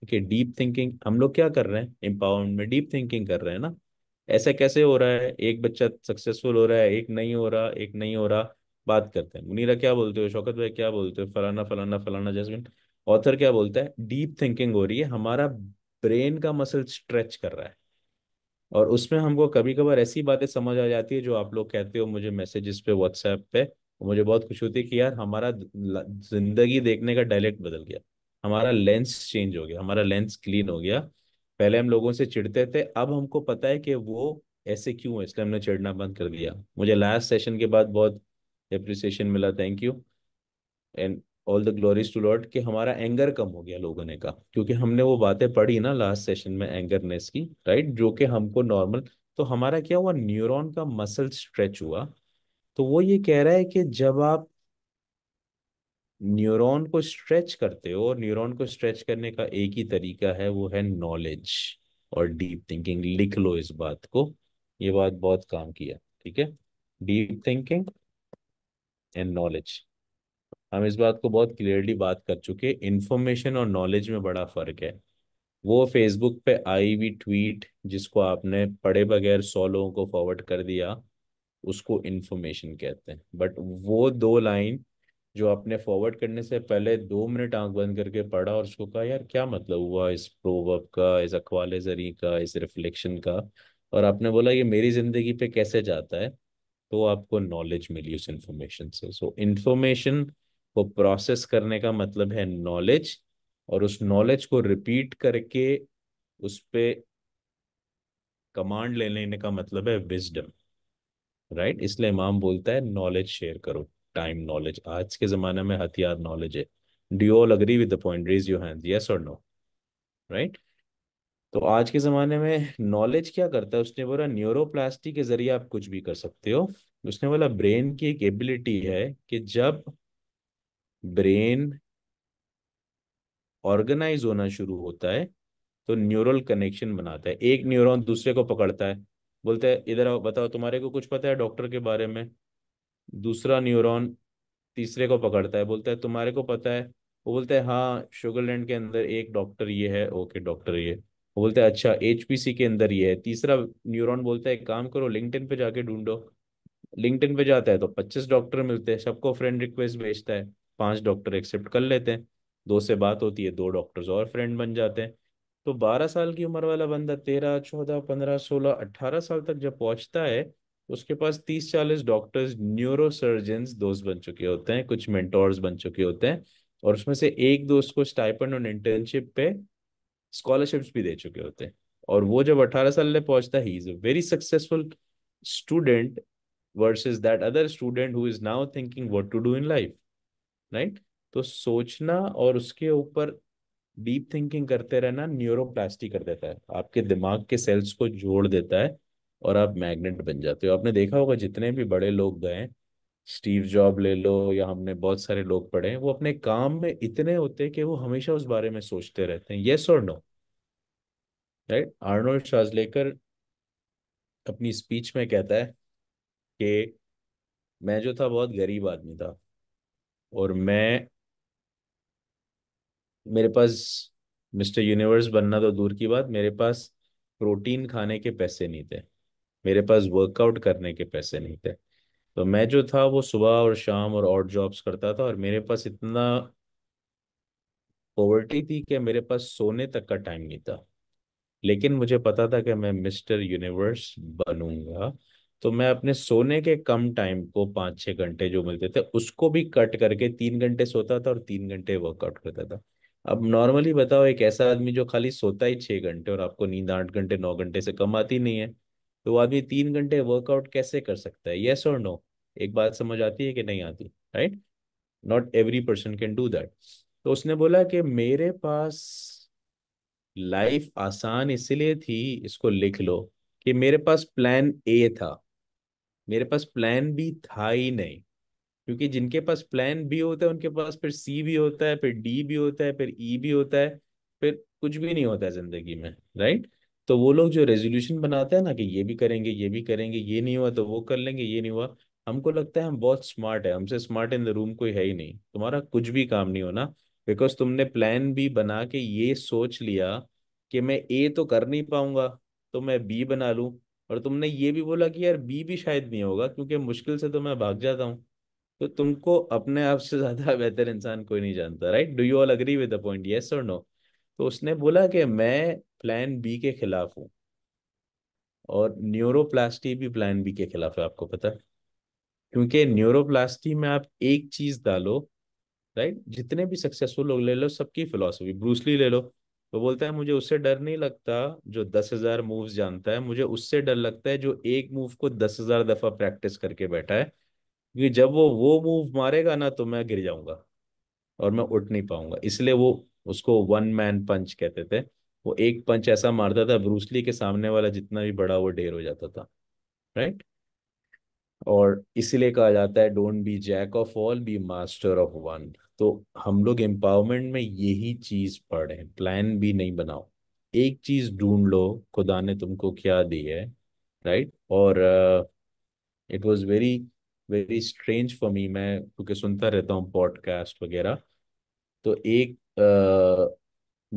ठीक है डीप थिंकिंग हम लोग क्या कर रहे हैं एम्पावरमेंट में डीप थिंकिंग कर रहे हैं ना ऐसा कैसे हो रहा है एक बच्चा सक्सेसफुल हो रहा है एक नहीं हो रहा एक नहीं हो रहा बात करते हैं मुनीरा क्या बोलते हो शौकत भाई क्या बोलते हो फलाना फलाना फलाना जैसमिन ऑथर क्या बोलता है डीप थिंकिंग हो रही है हमारा ब्रेन का मसल स्ट्रेच कर रहा है और उसमें हमको कभी कभार ऐसी बातें समझ आ जाती है जो आप लोग कहते हो मुझे मैसेजेस पे व्हाट्सएप पे मुझे बहुत खुशी होती है कि यार हमारा जिंदगी देखने का डायलेक्ट बदल गया हमारा लेंस चेंज हो गया हमारा लेंस क्लीन हो गया पहले हम लोगों से चिढ़ते थे अब हमको पता है कि वो ऐसे क्यों है इसलिए हमने चिड़ना बंद कर दिया मुझे लास्ट सेशन के बाद बहुत अप्रिसिएशन मिला thank you and all the glories to lord कि हमारा एंगर कम हो गया लोगों ने कहा क्योंकि हमने वो बातें पढ़ी ना लास्ट सेशन में एंगरनेस की राइट जो कि हमको नॉर्मल तो हमारा क्या हुआ न्यूरॉन का मसल स्ट्रेच हुआ तो वो ये कह रहा है कि जब आप न्यूरॉन को स्ट्रेच करते हो और न्यूरॉन को स्ट्रेच करने का एक ही तरीका है वो है नॉलेज और डीप थिंकिंग लिख लो इस बात को ये बात बहुत काम किया ठीक है डीप थिंकिंग एंड नॉलेज हम इस बात को बहुत क्लियरली बात कर चुके इन्फॉर्मेशन और नॉलेज में बड़ा फर्क है वो फेसबुक पे आई हुई ट्वीट जिसको आपने पढ़े बगैर सौ लोगों को फॉरवर्ड कर दिया उसको इन्फॉर्मेशन कहते हैं बट वो दो लाइन जो आपने फॉरवर्ड करने से पहले दो मिनट आंख बंद करके पढ़ा और उसको कहा यार क्या मतलब हुआ इस प्रोवर्ब का इस अखवाल जरी का इस रिफ्लेक्शन का और आपने बोला ये मेरी जिंदगी पे कैसे जाता है तो आपको नॉलेज मिली उस इन्फॉर्मेशन से सो so, इन्फॉर्मेशन को प्रोसेस करने का मतलब है नॉलेज और उस नॉलेज को रिपीट करके उस पर कमांड ले लेने का मतलब है विजडम राइट इसलिए इमाम बोलता है नॉलेज शेयर करो टाइम नॉलेज आज के जमाने में हथियार नॉलेज है do all agree with the point raise you hand yes और नो राइट तो आज के ज़माने में नॉलेज क्या करता है उसने बोला न्यूरोप्लास्टी के जरिए आप कुछ भी कर सकते हो उसने बोला ब्रेन की एक एबिलिटी है कि जब ब्रेन ऑर्गेनाइज होना शुरू होता है तो न्यूरल कनेक्शन बनाता है एक न्यूरॉन दूसरे को पकड़ता है बोलता है इधर आओ बताओ तुम्हारे को कुछ पता है डॉक्टर के बारे में दूसरा न्यूरॉन तीसरे को पकड़ता है बोलता है तुम्हारे को पता है वो बोलते है हाँ शुगरलैंड के अंदर एक डॉक्टर ये है ओके डॉक्टर ये वो बोलते हैं अच्छा एचपीसी के अंदर ये है तीसरा न्यूरॉन बोलता है काम करो लिंकटिन पे जाके ढूंढो लिंकटिन पे जाता है तो पच्चीस डॉक्टर मिलते हैं सबको फ्रेंड रिक्वेस्ट भेजता है पांच डॉक्टर एक्सेप्ट कर लेते हैं दो से बात होती है दो डॉक्टर्स और फ्रेंड बन जाते हैं तो बारह साल की उम्र वाला बंदा तेरह चौदह पंद्रह सोलह अट्ठारह साल तक जब पहुंचता है उसके पास तीस चालीस डॉक्टर्स न्यूरो सर्जन दोस्त बन चुके होते हैं कुछ मेंटोर्स बन चुके होते हैं और उसमें से एक दोस्त को स्टाइपन और इंटर्नशिप पे स्कॉलरशिप्स भी दे चुके होते हैं और वो जब अठारह साल में पहुंचता he is a very successful student versus that other student who is now thinking what to do in life right तो सोचना और उसके ऊपर डीप थिंकिंग करते रहना न्यूरोप्लास्टी कर देता है आपके दिमाग के सेल्स को जोड़ देता है और आप मैग्नेट बन जाते हो आपने देखा होगा जितने भी बड़े लोग गए स्टीव जॉब ले लो या हमने बहुत सारे लोग पढ़े हैं वो अपने काम में इतने होते हैं कि वो हमेशा उस बारे में सोचते रहते हैं येस और नो राइट आर्नोल्ड शाजलेकर अपनी स्पीच में कहता है कि मैं जो था बहुत गरीब आदमी था और मैं मेरे पास मिस्टर यूनिवर्स बनना तो दूर की बात मेरे पास प्रोटीन खाने के पैसे नहीं थे मेरे पास वर्कआउट करने के पैसे नहीं थे तो मैं जो था वो सुबह और शाम और और जॉब्स करता था और मेरे पास इतना पॉवर्टी थी कि मेरे पास सोने तक का टाइम नहीं था लेकिन मुझे पता था कि मैं मिस्टर यूनिवर्स बनूंगा तो मैं अपने सोने के कम टाइम को पाँच छः घंटे जो मिलते थे उसको भी कट करके तीन घंटे सोता था और तीन घंटे वर्कआउट करता था अब नॉर्मली बताओ एक ऐसा आदमी जो खाली सोता ही छः घंटे और आपको नींद आठ घंटे नौ घंटे से कम आती नहीं है तो वो आदमी तीन घंटे वर्कआउट कैसे कर सकता है येस और नो एक बात समझ आती है कि नहीं आती right not every person can do that तो उसने बोला कि मेरे पास लाइफ आसान इसलिए थी इसको लिख लो कि मेरे पास प्लान ए था मेरे पास प्लान भी था ही नहीं क्योंकि जिनके पास प्लान भी होता है उनके पास फिर सी भी होता है फिर डी भी होता है फिर ई e भी होता है फिर कुछ भी नहीं होता है जिंदगी में राइट तो वो लोग जो रेजोल्यूशन बनाते हैं ना कि ये भी करेंगे ये भी करेंगे ये नहीं हुआ तो वो कर लेंगे ये नहीं हुआ हमको लगता है हम बहुत स्मार्ट है हमसे स्मार्ट इन द रूम कोई है ही नहीं तुम्हारा कुछ भी काम नहीं होना बिकॉज तुमने प्लान भी बना के ये सोच लिया कि मैं ए तो कर नहीं पाऊंगा तो मैं बी बना लूँ और तुमने ये भी बोला कि यार बी भी शायद नहीं होगा क्योंकि मुश्किल से तो मैं भाग जाता हूँ तो तुमको अपने आप से ज्यादा [LAUGHS] बेहतर इंसान कोई नहीं जानता right do you all agree with the point yes और नो तो उसने बोला कि मैं प्लान बी के खिलाफ हूँ और न्यूरोप्लास्टी भी प्लान बी के खिलाफ है आपको पता है क्योंकि न्यूरोप्लास्टी में आप एक चीज डालो राइट जितने भी सक्सेसफुल लोग ले लो सबकी फिलोसफी ब्रूसली ले लो वो बोलता है मुझे उससे डर नहीं लगता जो दस हजार मूव जानता है मुझे उससे डर लगता है जो एक मूव को दस हजार दफा प्रैक्टिस करके बैठा है क्योंकि जब वो वो मूव मारेगा ना तो मैं गिर जाऊंगा और मैं उठ नहीं पाऊंगा इसलिए वो उसको वन मैन पंच कहते थे वो एक पंच ऐसा मारता था ब्रूसली के सामने वाला जितना भी बड़ा वो ढेर हो जाता था राइट और इसलिए कहा जाता है don't be jack of all be master of one तो हम लोग एम्पावरमेंट में यही चीज पढ़े प्लान भी नहीं बनाओ एक चीज ढूंढ लो खुदा ने तुमको क्या दी है राइट और it was very very strange for me मैं क्योंकि सुनता रहता हूँ पॉडकास्ट वगैरह तो एक uh,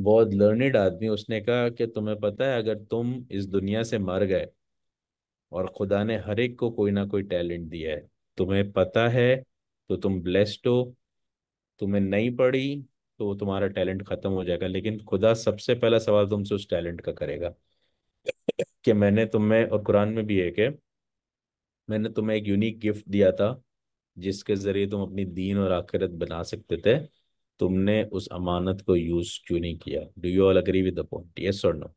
बहुत लर्निड आदमी उसने कहा कि तुम्हें पता है अगर तुम इस दुनिया से मर गए और खुदा ने हर एक को कोई ना कोई टैलेंट दिया है तुम्हें पता है तो तुम ब्लेस्ड हो तुम्हें नहीं पड़ी तो तुम्हारा टैलेंट खत्म हो जाएगा लेकिन खुदा सबसे पहला सवाल तुमसे उस टैलेंट का करेगा [CLEARS THROAT] कि मैंने तुम्हें और कुरान में भी है कि मैंने तुम्हें एक यूनिक गिफ्ट दिया था जिसके ज़रिए तुम अपनी दीन और आखिरत बना सकते थे तुमने उस अमानत को यूज़ क्यों नहीं किया do you all agree with the point yes और नो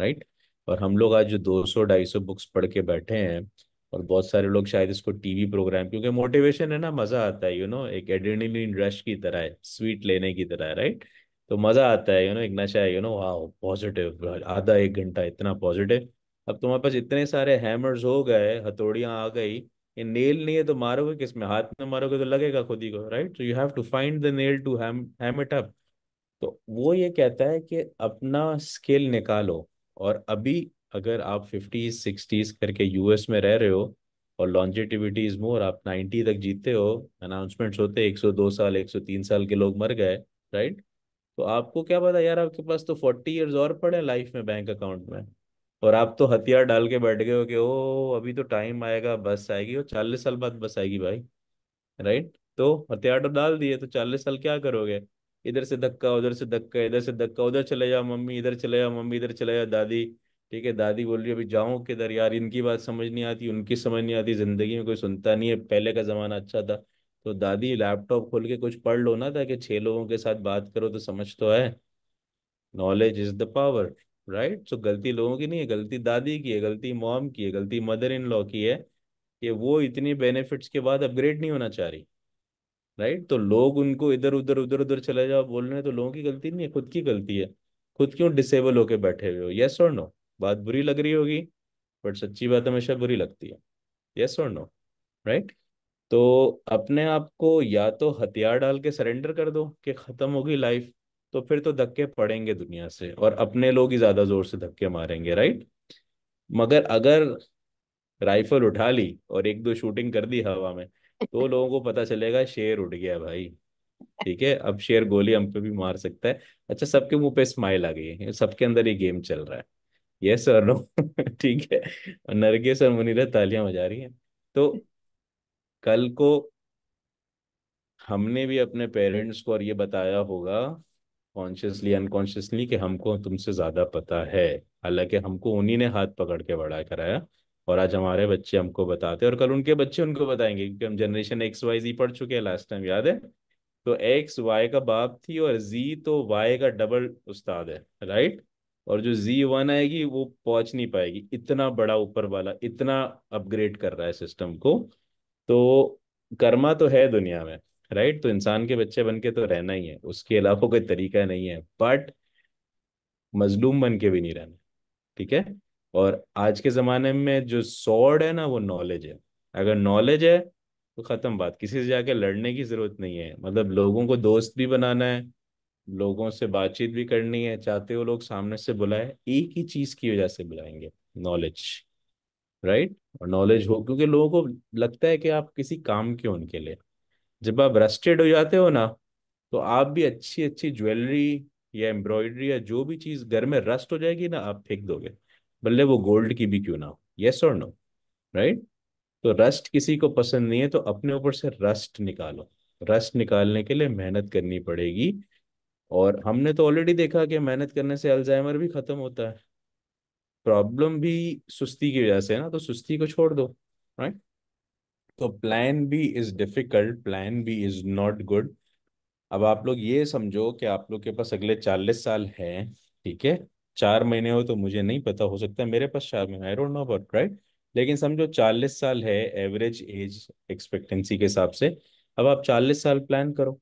राइट और हम लोग आज जो 200 250 बुक्स पढ़ के बैठे हैं और बहुत सारे लोग शायद इसको टीवी प्रोग्राम क्योंकि मोटिवेशन है ना मजा आता है यू नो एक एड्रेनलिन रश की तरह है स्वीट लेने की तरह है राइट तो मजा आता है यू नो एक नशा है यू नो वाह पॉजिटिव आधा एक घंटा इतना पॉजिटिव अब तुम्हारे पास इतने सारे हैमर्स हो गए हथौड़ियां आ गई ये नेल नहीं है तो मारोगे किस में हाथ में मारोगे तो लगेगा खुद ही को right so you have to find the nail to ham it up तो वो ये कहता है कि अपना स्किल निकालो और अभी अगर आप फिफ्टीज सिक्सटीज करके यूएस में रह रहे हो और लॉन्जिटिविटी इज मोर आप नाइन्टी तक जीते हो अनाउंसमेंट्स होते एक सौ दो साल एक सौ तीन साल के लोग मर गए राइट तो आपको क्या पता यार आपके पास तो फोर्टी ईयर्स और पड़े लाइफ में बैंक अकाउंट में और आप तो हथियार डाल के बैठ गए हो कि ओ अभी तो टाइम आएगा बस आएगी और चालीस साल बाद बस आएगी भाई राइट तो हथियार तो डाल दिए तो चालीस साल क्या करोगे इधर से धक्का उधर से धक्का इधर से धक्का उधर चले जाओ मम्मी इधर चले जाओ मम्मी इधर चले जाओ दादी ठीक है दादी बोल रही है अभी जाऊँ किधर यार इनकी बात समझ नहीं आती उनकी समझ नहीं आती ज़िंदगी में कोई सुनता नहीं है पहले का ज़माना अच्छा था तो दादी लैपटॉप खोल के कुछ पढ़ लो ना ताकि छः लोगों के साथ बात करो तो समझ तो है knowledge is the power right so गलती लोगों की नहीं है गलती दादी की है गलती मॉम की है गलती मदर इन लॉ की है कि वो इतनी बेनिफिट्स के बाद अपग्रेड नहीं होना चाह रही राइट तो लोग उनको इधर उधर उधर उधर चले जाओ बोल रहे हैं तो लोगों की गलती नहीं है खुद की गलती है खुद क्यों डिसेबल होके बैठे हुए हो येस और नो बात बुरी लग रही होगी बट सच्ची बात हमेशा बुरी लगती है यस और नो राइट तो अपने आप को या तो हथियार डाल के सरेंडर कर दो कि खत्म होगी लाइफ तो फिर तो धक्के पड़ेंगे दुनिया से और अपने लोग ही ज्यादा जोर से धक्के मारेंगे राइट मगर अगर राइफल उठा ली और एक दो शूटिंग कर दी हवा में तो [LAUGHS] लोगों को पता चलेगा शेर उठ गया भाई ठीक है अब शेर गोली हम पे भी मार सकता है अच्छा सबके मुंह पे स्माइल आ गई है सबके अंदर ये गेम चल रहा है यस और नो ठीक है और नरगिस और मुनीर तालियां बजा रही हैं तो कल को हमने भी अपने पेरेंट्स को और ये बताया होगा कॉन्शियसली अनकॉन्शियसली कि हमको तुमसे ज्यादा पता है हालांकि हमको उन्हीं ने हाथ पकड़ के बड़ा कराया और आज हमारे बच्चे हमको बताते हैं और कल उनके बच्चे उनको बताएंगे क्योंकि हम जनरेशन एक्स वाई जी पढ़ चुके हैं लास्ट टाइम याद है तो एक्स वाई का बाप थी और जी तो वाई का डबल उस्ताद है राइट और जो जी वन आएगी वो पहुंच नहीं पाएगी इतना बड़ा ऊपर वाला इतना अपग्रेड कर रहा है सिस्टम को तो कर्मा तो है दुनिया में राइट तो इंसान के बच्चे बन के तो रहना ही है उसके अलावा कोई तरीका नहीं है बट मजलूम बन के भी नहीं रहना ठीक है और आज के जमाने में जो सॉर्ड है ना वो नॉलेज है अगर नॉलेज है तो खत्म बात किसी से जाके लड़ने की जरूरत नहीं है मतलब लोगों को दोस्त भी बनाना है लोगों से बातचीत भी करनी है चाहते हो लोग सामने से बुलाए एक ही चीज की वजह से बुलाएंगे नॉलेज राइट और नॉलेज हो क्योंकि लोगों को लगता है कि आप किसी काम के उनके लिए जब आप रस्टेड हो जाते हो ना तो आप भी अच्छी अच्छी ज्वेलरी या एम्ब्रॉयडरी या जो भी चीज घर में रस्ट हो जाएगी ना आप फेंक दोगे बल्ले वो गोल्ड की भी क्यों ना हो येस और नो राइट तो रस्ट किसी को पसंद नहीं है तो अपने ऊपर से रस्ट निकालो रस्ट निकालने के लिए मेहनत करनी पड़ेगी और हमने तो ऑलरेडी देखा कि मेहनत करने से अल्जाइमर भी खत्म होता है प्रॉब्लम भी सुस्ती की वजह से है ना तो सुस्ती को छोड़ दो राइट तो plan B is difficult plan B is not good अब आप लोग ये समझो कि आप लोग के पास अगले चालीस साल है ठीक है चार महीने हो तो मुझे नहीं पता हो सकता है मेरे पास चार महीने I don't know about right लेकिन समझो चालीस साल है एवरेज एज एक्सपेक्टेंसी के हिसाब से अब आप चालीस साल प्लान करो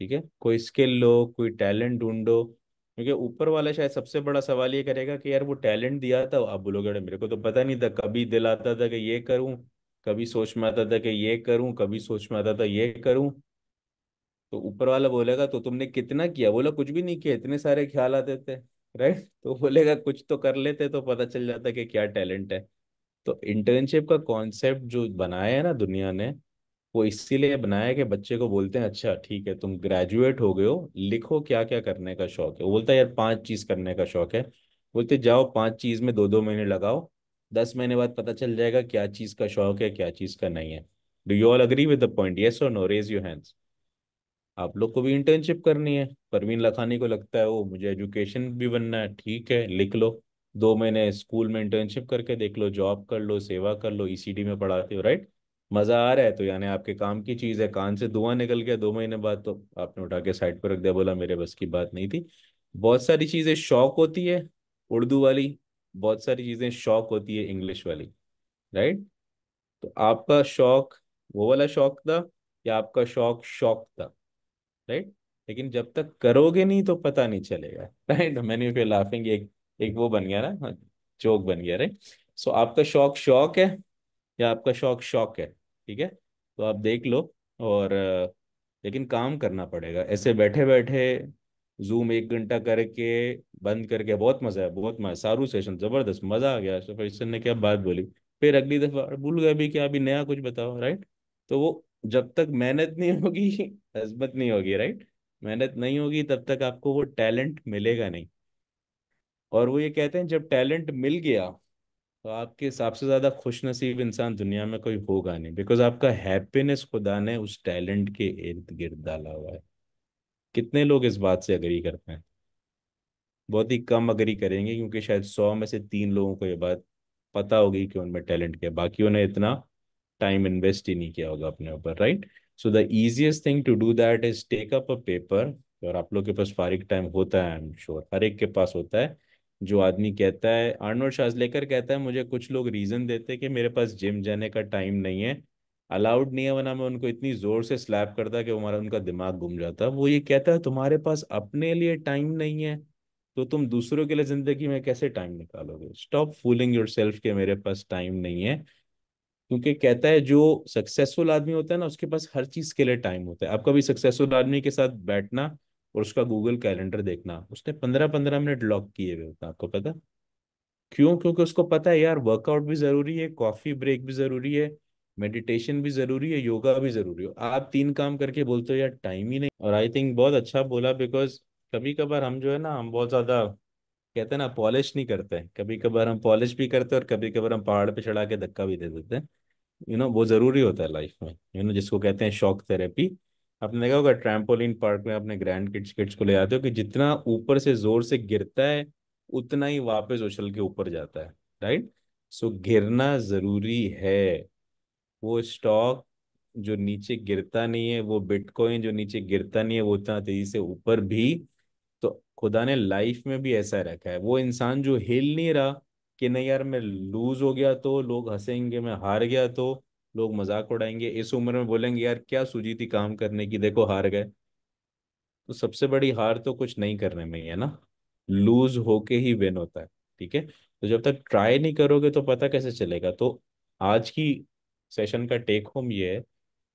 ठीक है कोई स्किल लो कोई टैलेंट ढूंढो क्योंकि ऊपर वाला शायद सबसे बड़ा सवाल ये करेगा कि यार वो टैलेंट दिया था आप बोलोगे मेरे को तो पता नहीं था कभी दिल आता था कि ये करूं कभी सोच में आता था कि ये करूं कभी सोच में आता था ये करूं तो ऊपर वाला बोलेगा तो तुमने कितना किया बोला कुछ भी नहीं किया इतने सारे ख्याल आते थे राइट [LAUGHS] तो बोलेगा कुछ तो कर लेते तो पता चल जाता कि क्या टैलेंट है तो इंटर्नशिप का कॉन्सेप्ट जो बनाया है ना दुनिया ने वो इसीलिए बनाया कि बच्चे को बोलते हैं अच्छा ठीक है तुम ग्रेजुएट हो गए हो लिखो क्या क्या करने का शौक है वो बोलता है यार पांच चीज करने का शौक है बोलते जाओ पांच चीज में दो दो महीने लगाओ दस महीने बाद पता चल जाएगा क्या चीज का शौक है क्या चीज का नहीं है do you all agree with the point yes और नो रेज यू हैंड्स आप लोग को भी इंटर्नशिप करनी है परवीन लखानी को लगता है वो मुझे एजुकेशन भी बनना है ठीक है लिख लो दो महीने स्कूल में इंटर्नशिप करके देख लो जॉब कर लो सेवा कर लो ईसीडी e में पढ़ाते हो राइट मजा आ रहा है तो यानी आपके काम की चीज है कान से धुआं निकल गया दो महीने बाद तो आपने उठा के साइड पर रख दिया बोला मेरे बस की बात नहीं थी बहुत सारी चीजें शौक होती है उर्दू वाली बहुत सारी चीजें शौक होती है इंग्लिश वाली राइट तो आपका शौक वो वाला शौक था या आपका शौक शौक था राइट लेकिन जब तक करोगे नहीं तो पता नहीं चलेगा राइट तो मैंने फिर लाफिंग एक एक वो बन गया ना चौक हाँ, बन गया राइट सो so, आपका शौक शौक है या आपका शौक शौक है ठीक है तो आप देख लो और लेकिन काम करना पड़ेगा ऐसे बैठे बैठे जूम एक घंटा करके बंद करके बहुत मजा है बहुत मजा सारू सेशन जबरदस्त मजा आ गया सर ने क्या बात बोली फिर अगली दफा भूल गए भी क्या अभी नया कुछ बताओ राइट तो वो जब तक मेहनत नहीं होगी [LAUGHS] हजमत नहीं होगी राइट मेहनत नहीं होगी तब तक आपको वो टैलेंट मिलेगा नहीं और वो ये कहते हैं जब टैलेंट मिल गया तो आपके हिसाब से ज़्यादा खुश नसीब इंसान दुनिया में कोई होगा नहीं बिकॉज आपका हैप्पीनेस खुदा ने उस टैलेंट के इर्द गिर्द डाला हुआ है कितने लोग इस बात से अग्री करते हैं बहुत ही कम अग्री करेंगे क्योंकि शायद सौ में से तीन लोगों को ये बात पता होगी कि उनमें टैलेंट क्या बाकी उन्हें इतना टाइम इन्वेस्ट ही नहीं किया होगा अपने ऊपर right so the easiest thing to do that is take up a paper और आप लोग के पास फारिक टाइम होता है आई एम श्योर हर एक के पास होता है जो आदमी कहता है आर्नोल्ड शाजलेकर कहता है मुझे कुछ लोग रीज़न देते कि मेरे पास जिम जाने का टाइम नहीं है अलाउड नहीं है वरना मैं उनको इतनी ज़ोर से स्लैप करता कि हमारा उनका दिमाग घूम जाता वो ये कहता है तुम्हारे पास अपने लिए टाइम नहीं है तो तुम दूसरों के लिए ज़िंदगी में कैसे टाइम निकालोगे स्टॉप फूलिंग योर सेल्फ के मेरे पास टाइम नहीं है क्योंकि कहता है जो सक्सेसफुल आदमी होता है ना उसके पास हर चीज़ के लिए टाइम होता है आपका भी सक्सेसफुल आदमी के साथ बैठना और उसका गूगल कैलेंडर देखना उसने पंद्रह पंद्रह मिनट लॉक किए हुए होते आपको पता क्यों क्योंकि उसको पता है यार वर्कआउट भी जरूरी है कॉफी ब्रेक भी जरूरी है मेडिटेशन भी जरूरी है योगा भी जरूरी हो आप तीन काम करके बोलते हो यार टाइम ही नहीं और आई थिंक बहुत अच्छा बोला बिकॉज कभी कभार हम जो है ना हम बहुत ज्यादा कहते हैं ना पॉलिश नहीं करते हैं कभी कभार हम पॉलिश भी करते हैं और कभी कभार हम पहाड़ पे चढ़ा के धक्का भी दे देते हैं यू नो वो जरूरी होता है लाइफ में यू नो जिसको कहते हैं शॉक थेरेपी आपने देखा होगा ट्रैम्पोलिन पार्क में अपने ग्रैंड किड्स किड्स को ले जाते हो कि जितना ऊपर से जोर से गिरता है उतना ही वापस उछल के ऊपर जाता है राइट सो गिरना जरूरी है वो स्टॉक जो नीचे गिरता नहीं है वो बिटकॉइन जो नीचे गिरता नहीं है वो उतना तेजी से ऊपर भी तो खुदा ने लाइफ में भी ऐसा रखा है वो इंसान जो हिल नहीं रहा कि नहीं यार मैं लूज हो गया तो लोग हंसेंगे मैं हार गया तो लोग मजाक उड़ाएंगे इस उम्र में बोलेंगे यार क्या सूझी थी काम करने की देखो हार गए तो सबसे बड़ी हार तो कुछ नहीं करने में ही है ना लूज होके ही विन होता है ठीक है तो जब तक ट्राई नहीं करोगे तो पता कैसे चलेगा तो आज की सेशन का टेक होम ये है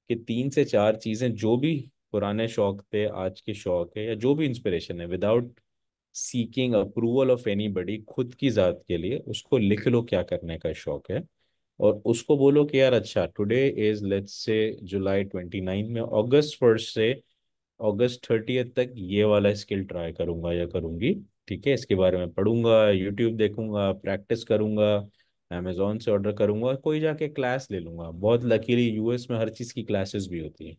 कि तीन से चार चीजें जो भी पुराने शौक थे आज के शौक है या जो भी इंस्पिरेशन है without seeking approval of anybody खुद की जात के लिए उसको लिख लो क्या करने का शौक है और उसको बोलो कि यार अच्छा today is let's say July twenty nine में अगस्त फर्स्ट से अगस्त थर्टी तक ये वाला स्किल ट्राई करूंगा या करूंगी ठीक है इसके बारे में पढ़ूंगा यूट्यूब देखूंगा प्रैक्टिस करूंगा अमेजोन से ऑर्डर करूंगा कोई जाके क्लास ले लूंगा बहुत लकीली यूएस में हर चीज़ की क्लासेस भी होती है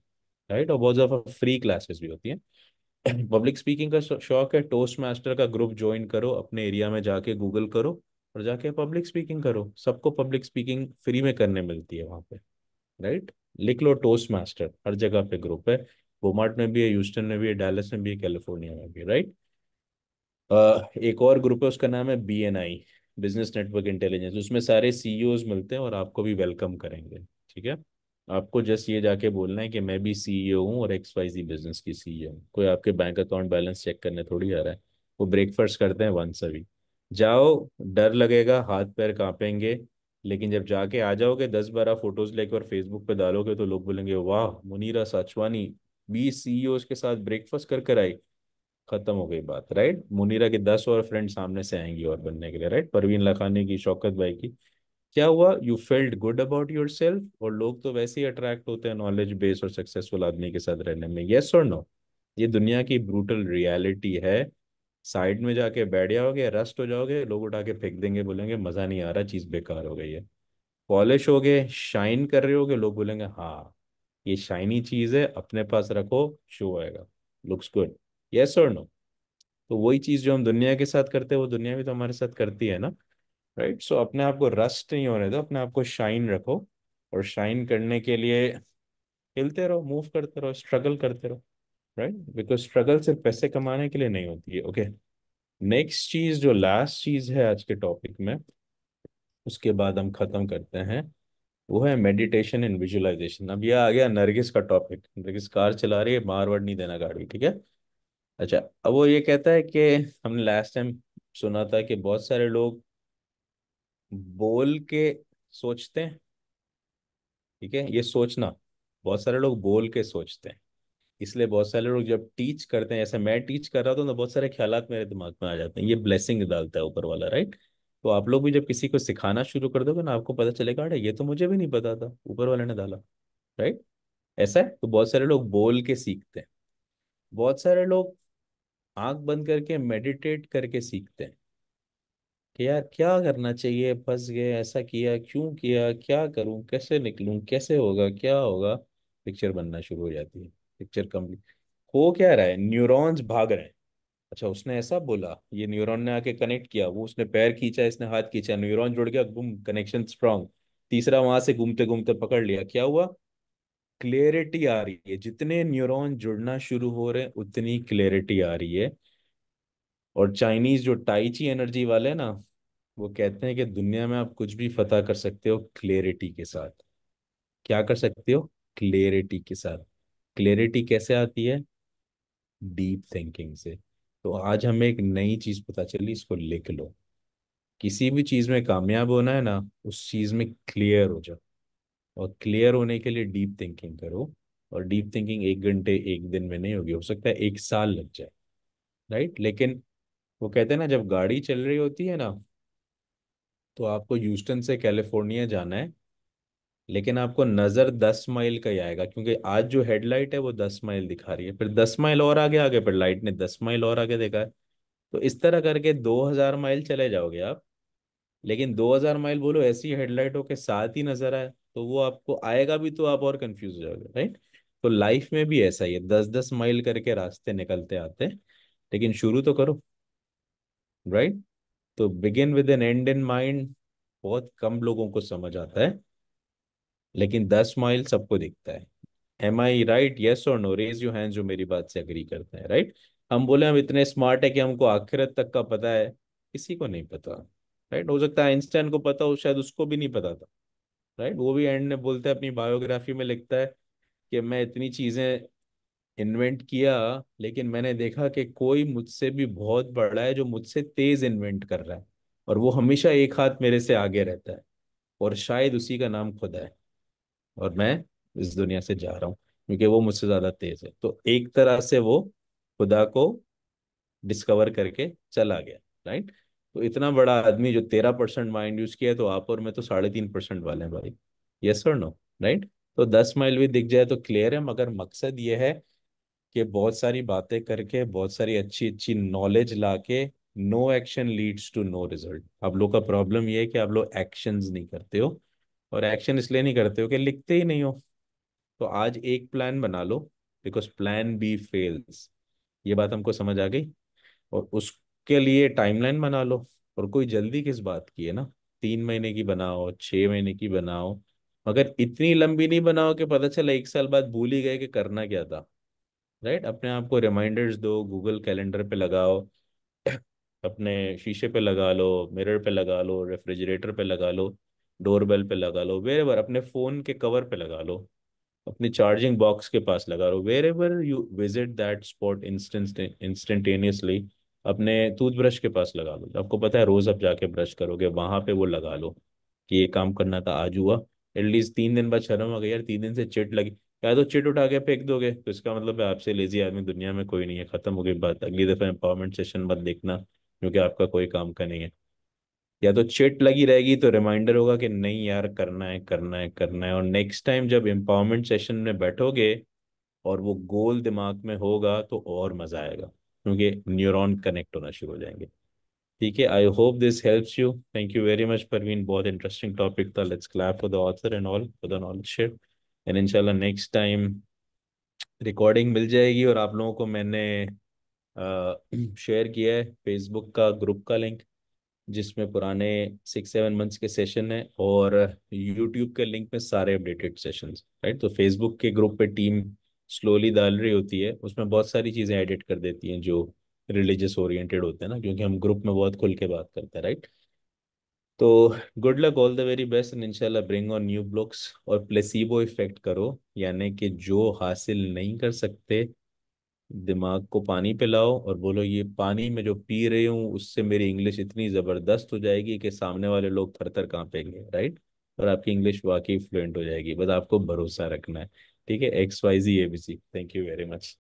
राइट और बहुत ज़्यादा फ्री क्लासेस भी होती हैं पब्लिक [CLEARS THROAT] स्पीकिंग का शौक है टोस्ट मास्टर का ग्रुप ज्वाइन करो अपने एरिया में जाके गूगल करो और जाके पब्लिक स्पीकिंग करो सबको पब्लिक स्पीकिंग फ्री में करने मिलती है वहां पे राइट लिख लो टोस्ट मास्टर हर जगह पे ग्रुप है वोमार्ट में भी है ह्यूस्टन में भी है डैलस में भी है कैलिफोर्निया में भी राइट एक और ग्रुप है उसका नाम है B N I business network intelligence उसमें सारे सीईओज e मिलते हैं और आपको भी वेलकम करेंगे ठीक है आपको जस्ट ये जाके बोलना है कि मैं भी सीईओ e हूँ और एक्स वाई जी बिजनेस की सीईओ e हूँ कोई आपके बैंक अकाउंट बैलेंस चेक करने थोड़ी आ रहा है वो ब्रेकफास्ट करते हैं वंस अ वीक जाओ डर लगेगा हाथ पैर कांपेंगे लेकिन जब जाके आ जाओगे दस बारह फोटोज लेकर फेसबुक पे डालोगे तो लोग बोलेंगे वाह मुनीरा साचवानी बीस सीईओ e के साथ ब्रेकफास्ट कर कर आई खत्म हो गई बात राइट मुनीरा के दस और फ्रेंड सामने से आएंगी और बनने के लिए राइट परवीन लखानी की शौकत भाई की क्या हुआ you felt good about yourself और लोग तो वैसे ही अट्रैक्ट होते हैं नॉलेज बेस्ड और सक्सेसफुल आदमी के साथ रहने में येस और नो ये दुनिया की ब्रूटल रियलिटी है साइड में जाके बैठ जाओगे रस्ट हो जाओगे लोग उठा के फेंक देंगे बोलेंगे मजा नहीं आ रहा चीज बेकार हो गई है पॉलिश हो गए शाइन कर रहे हो गए लोग बोलेंगे हाँ ये शाइनी चीज है अपने पास रखो शो आएगा लुक्स गुड यस और नो तो वही चीज जो हम दुनिया के साथ करते हैं वो दुनिया भी तो हमारे साथ करती है ना राइट right? सो so, अपने आप को रस्ट नहीं होने दो अपने आप को शाइन रखो और शाइन करने के लिए हिलते रहो मूव करते रहो स्ट्रगल करते रहो राइट बिकॉज स्ट्रगल सिर्फ पैसे कमाने के लिए नहीं होती है ओके नेक्स्ट चीज जो लास्ट चीज है आज के टॉपिक में उसके बाद हम खत्म करते हैं वो है मेडिटेशन एंड विजुअलाइजेशन अब यह आ गया नरगिस का टॉपिक नरगिस कार चला रही है मारवर्ड नहीं देना गाड़ी ठीक है अच्छा अब वो ये कहता है कि हमने लास्ट टाइम सुना था कि बहुत सारे लोग बोल के सोचते हैं ठीक है ये सोचना बहुत सारे लोग बोल के सोचते हैं इसलिए बहुत सारे लोग जब टीच करते हैं ऐसे मैं टीच कर रहा था तो बहुत सारे ख्याल मेरे दिमाग में आ जाते हैं ये ब्लेसिंग डालता है ऊपर वाला राइट तो आप लोग भी जब किसी को सिखाना शुरू कर दोगे ना आपको पता चलेगा अरे ये तो मुझे भी नहीं पता था ऊपर वाले ने डाला राइट ऐसा है तो बहुत सारे लोग बोल के सीखते हैं बहुत सारे लोग आंख बंद करके मेडिटेट करके सीखते हैं कि यार क्या करना चाहिए फंस गए ऐसा किया क्यों किया क्या करूं कैसे निकलूं कैसे होगा क्या होगा पिक्चर बनना शुरू हो जाती है पिक्चर कम्प्लीट हो क्या रहा है न्यूरॉन्स भाग रहे हैं अच्छा उसने ऐसा बोला ये न्यूरॉन ने आके कनेक्ट किया वो उसने पैर खींचा इसने हाथ खींचा न्यूरॉन जुड़ गया गुम कनेक्शन स्ट्रांग तीसरा वहां से घूमते घूमते पकड़ लिया क्या हुआ क्लियरिटी आ रही है जितने न्यूरॉन जुड़ना शुरू हो रहे हैं उतनी क्लियरिटी आ रही है और चाइनीज जो टाइची एनर्जी वाले ना वो कहते हैं कि दुनिया में आप कुछ भी फतह कर सकते हो क्लियरिटी के साथ क्या कर सकते हो क्लियरिटी के साथ क्लियरिटी कैसे आती है डीप थिंकिंग से तो आज हमें एक नई चीज पता चली इसको लिख लो किसी भी चीज में कामयाब होना है ना उस चीज में क्लियर हो जाओ और क्लियर होने के लिए डीप थिंकिंग करो और डीप थिंकिंग एक घंटे एक दिन में नहीं होगी हो सकता है एक साल लग जाए राइट लेकिन वो कहते हैं ना जब गाड़ी चल रही होती है ना तो आपको ह्यूस्टन से कैलिफोर्निया जाना है लेकिन आपको नज़र दस माइल का ही आएगा क्योंकि आज जो हेडलाइट है वो दस माइल दिखा रही है फिर दस माइल और आगे आगे फिर लाइट ने दस माइल और आगे देखा है तो इस तरह करके दो हज़ार माइल चले जाओगे आप लेकिन दो हज़ार माइल बोलो ऐसी हेडलाइटों के साथ ही नज़र आए तो वो आपको आएगा भी तो आप और कन्फ्यूज हो जाओगे राइट तो लाइफ में भी ऐसा ही है दस दस माइल करके रास्ते निकलते आते लेकिन शुरू तो करो राइट तो begin with an end in mind बहुत कम लोगों को समझ आता है लेकिन दस माइल सबको दिखता है एम आई राइट यस और नो रेज यू हैं जो मेरी बात से अग्री करता है राइट हम बोले हम इतने स्मार्ट है कि हमको आखिरत तक का पता है किसी को नहीं पता राइट हो सकता है आइंस्टाइन को पता हो शायद उसको भी नहीं पता था राइट वो भी एंड में बोलता है अपनी बायोग्राफी में लिखता है कि मैं इतनी चीज़ें इन्वेंट किया लेकिन मैंने देखा कि कोई मुझसे भी बहुत बड़ा है जो मुझसे तेज इन्वेंट कर रहा है और वो हमेशा एक हाथ मेरे से आगे रहता है और शायद उसी का नाम खुदा है और मैं इस दुनिया से जा रहा हूँ क्योंकि वो मुझसे ज़्यादा तेज है तो एक तरह से वो खुदा को डिस्कवर करके चला गया राइट तो इतना बड़ा आदमी जो तेरह परसेंट माइंड यूज किया है तो आप और मैं तो साढ़े तीन परसेंट वाले हैं भाई यस और नो राइट तो दस माइल भी दिख जाए तो क्लियर है मगर मकसद ये है कि बहुत सारी बातें करके बहुत सारी अच्छी अच्छी नॉलेज ला के no action leads to no result आप लोग का प्रॉब्लम ये है कि आप लोग एक्शन नहीं करते हो और एक्शन इसलिए नहीं करते हो कि लिखते ही नहीं हो तो आज एक प्लान बना लो बिकॉज प्लान बी फेल्स ये बात हमको समझ आ गई और उसके लिए टाइमलाइन बना लो और कोई जल्दी किस बात की है ना तीन महीने की बनाओ छः महीने की बनाओ मगर इतनी लंबी नहीं बनाओ कि पता चला एक साल बाद भूल ही गए कि करना क्या था राइट अपने आप को रिमाइंडर्स दो गूगल कैलेंडर पे लगाओ [CLEARS THROAT] अपने शीशे पे लगा लो मिरर पे लगा लो रेफ्रिजरेटर पे लगा लो डोरबेल पे लगा लो वेर एवर अपने फ़ोन के कवर पे लगा लो अपने चार्जिंग बॉक्स के पास लगा लो wherever you visit that spot instantaneously अपने टूथब्रश के पास लगा लो आपको पता है रोज़ आप जाके ब्रश करोगे वहाँ पे वो लगा लो कि ये काम करना था आज हुआ एटलीस्ट तीन दिन बाद शर्म आ गई यार तीन दिन से चिट लगी क्या तो चिट उठा के फेंक दोगे तो इसका मतलब है आपसे लेजी आदमी दुनिया में कोई नहीं है खत्म हो गई बात अगली दफ़ा एम्पावरमेंट सेशन मत देखना क्योंकि आपका कोई काम का नहीं है या तो चिट लगी रहेगी तो रिमाइंडर होगा कि नहीं यार करना है करना है करना है और नेक्स्ट टाइम जब एम्पावरमेंट सेशन में बैठोगे और वो गोल दिमाग में होगा तो और मज़ा आएगा क्योंकि न्यूरॉन कनेक्ट होना शुरू हो जाएंगे ठीक है I hope this helps you thank you very much Parveen बहुत इंटरेस्टिंग टॉपिक था let's clap for the author and all for the knowledge share and इंशाल्लाह नेक्स्ट टाइम रिकॉर्डिंग मिल जाएगी और आप लोगों को मैंने शेयर [CLEARS THROAT] किया है फेसबुक का ग्रुप का लिंक जिसमें पुराने सिक्स सेवन मंथ्स के सेशन है और यूट्यूब के लिंक में सारे अपडेटेड सेशन राइट तो फेसबुक के ग्रुप पे टीम स्लोली डाल रही होती है उसमें बहुत सारी चीज़ें एडिट कर देती हैं जो रिलीजियस ओरिएंटेड होते हैं ना क्योंकि हम ग्रुप में बहुत खुल के बात करते हैं राइट तो good luck all the very best and इनशाला ब्रिंग ऑन न्यू ब्लॉक्स और प्लेसिबो इफेक्ट करो यानी कि जो हासिल नहीं कर सकते दिमाग को पानी पिलाओ और बोलो ये पानी में जो पी रही हूँ उससे मेरी इंग्लिश इतनी ज़बरदस्त हो जाएगी कि सामने वाले लोग थर थर कांपेंगे राइट और आपकी इंग्लिश वाकई फ्लुएंट हो जाएगी बस आपको भरोसा रखना है ठीक है X Y Z A B C thank you very much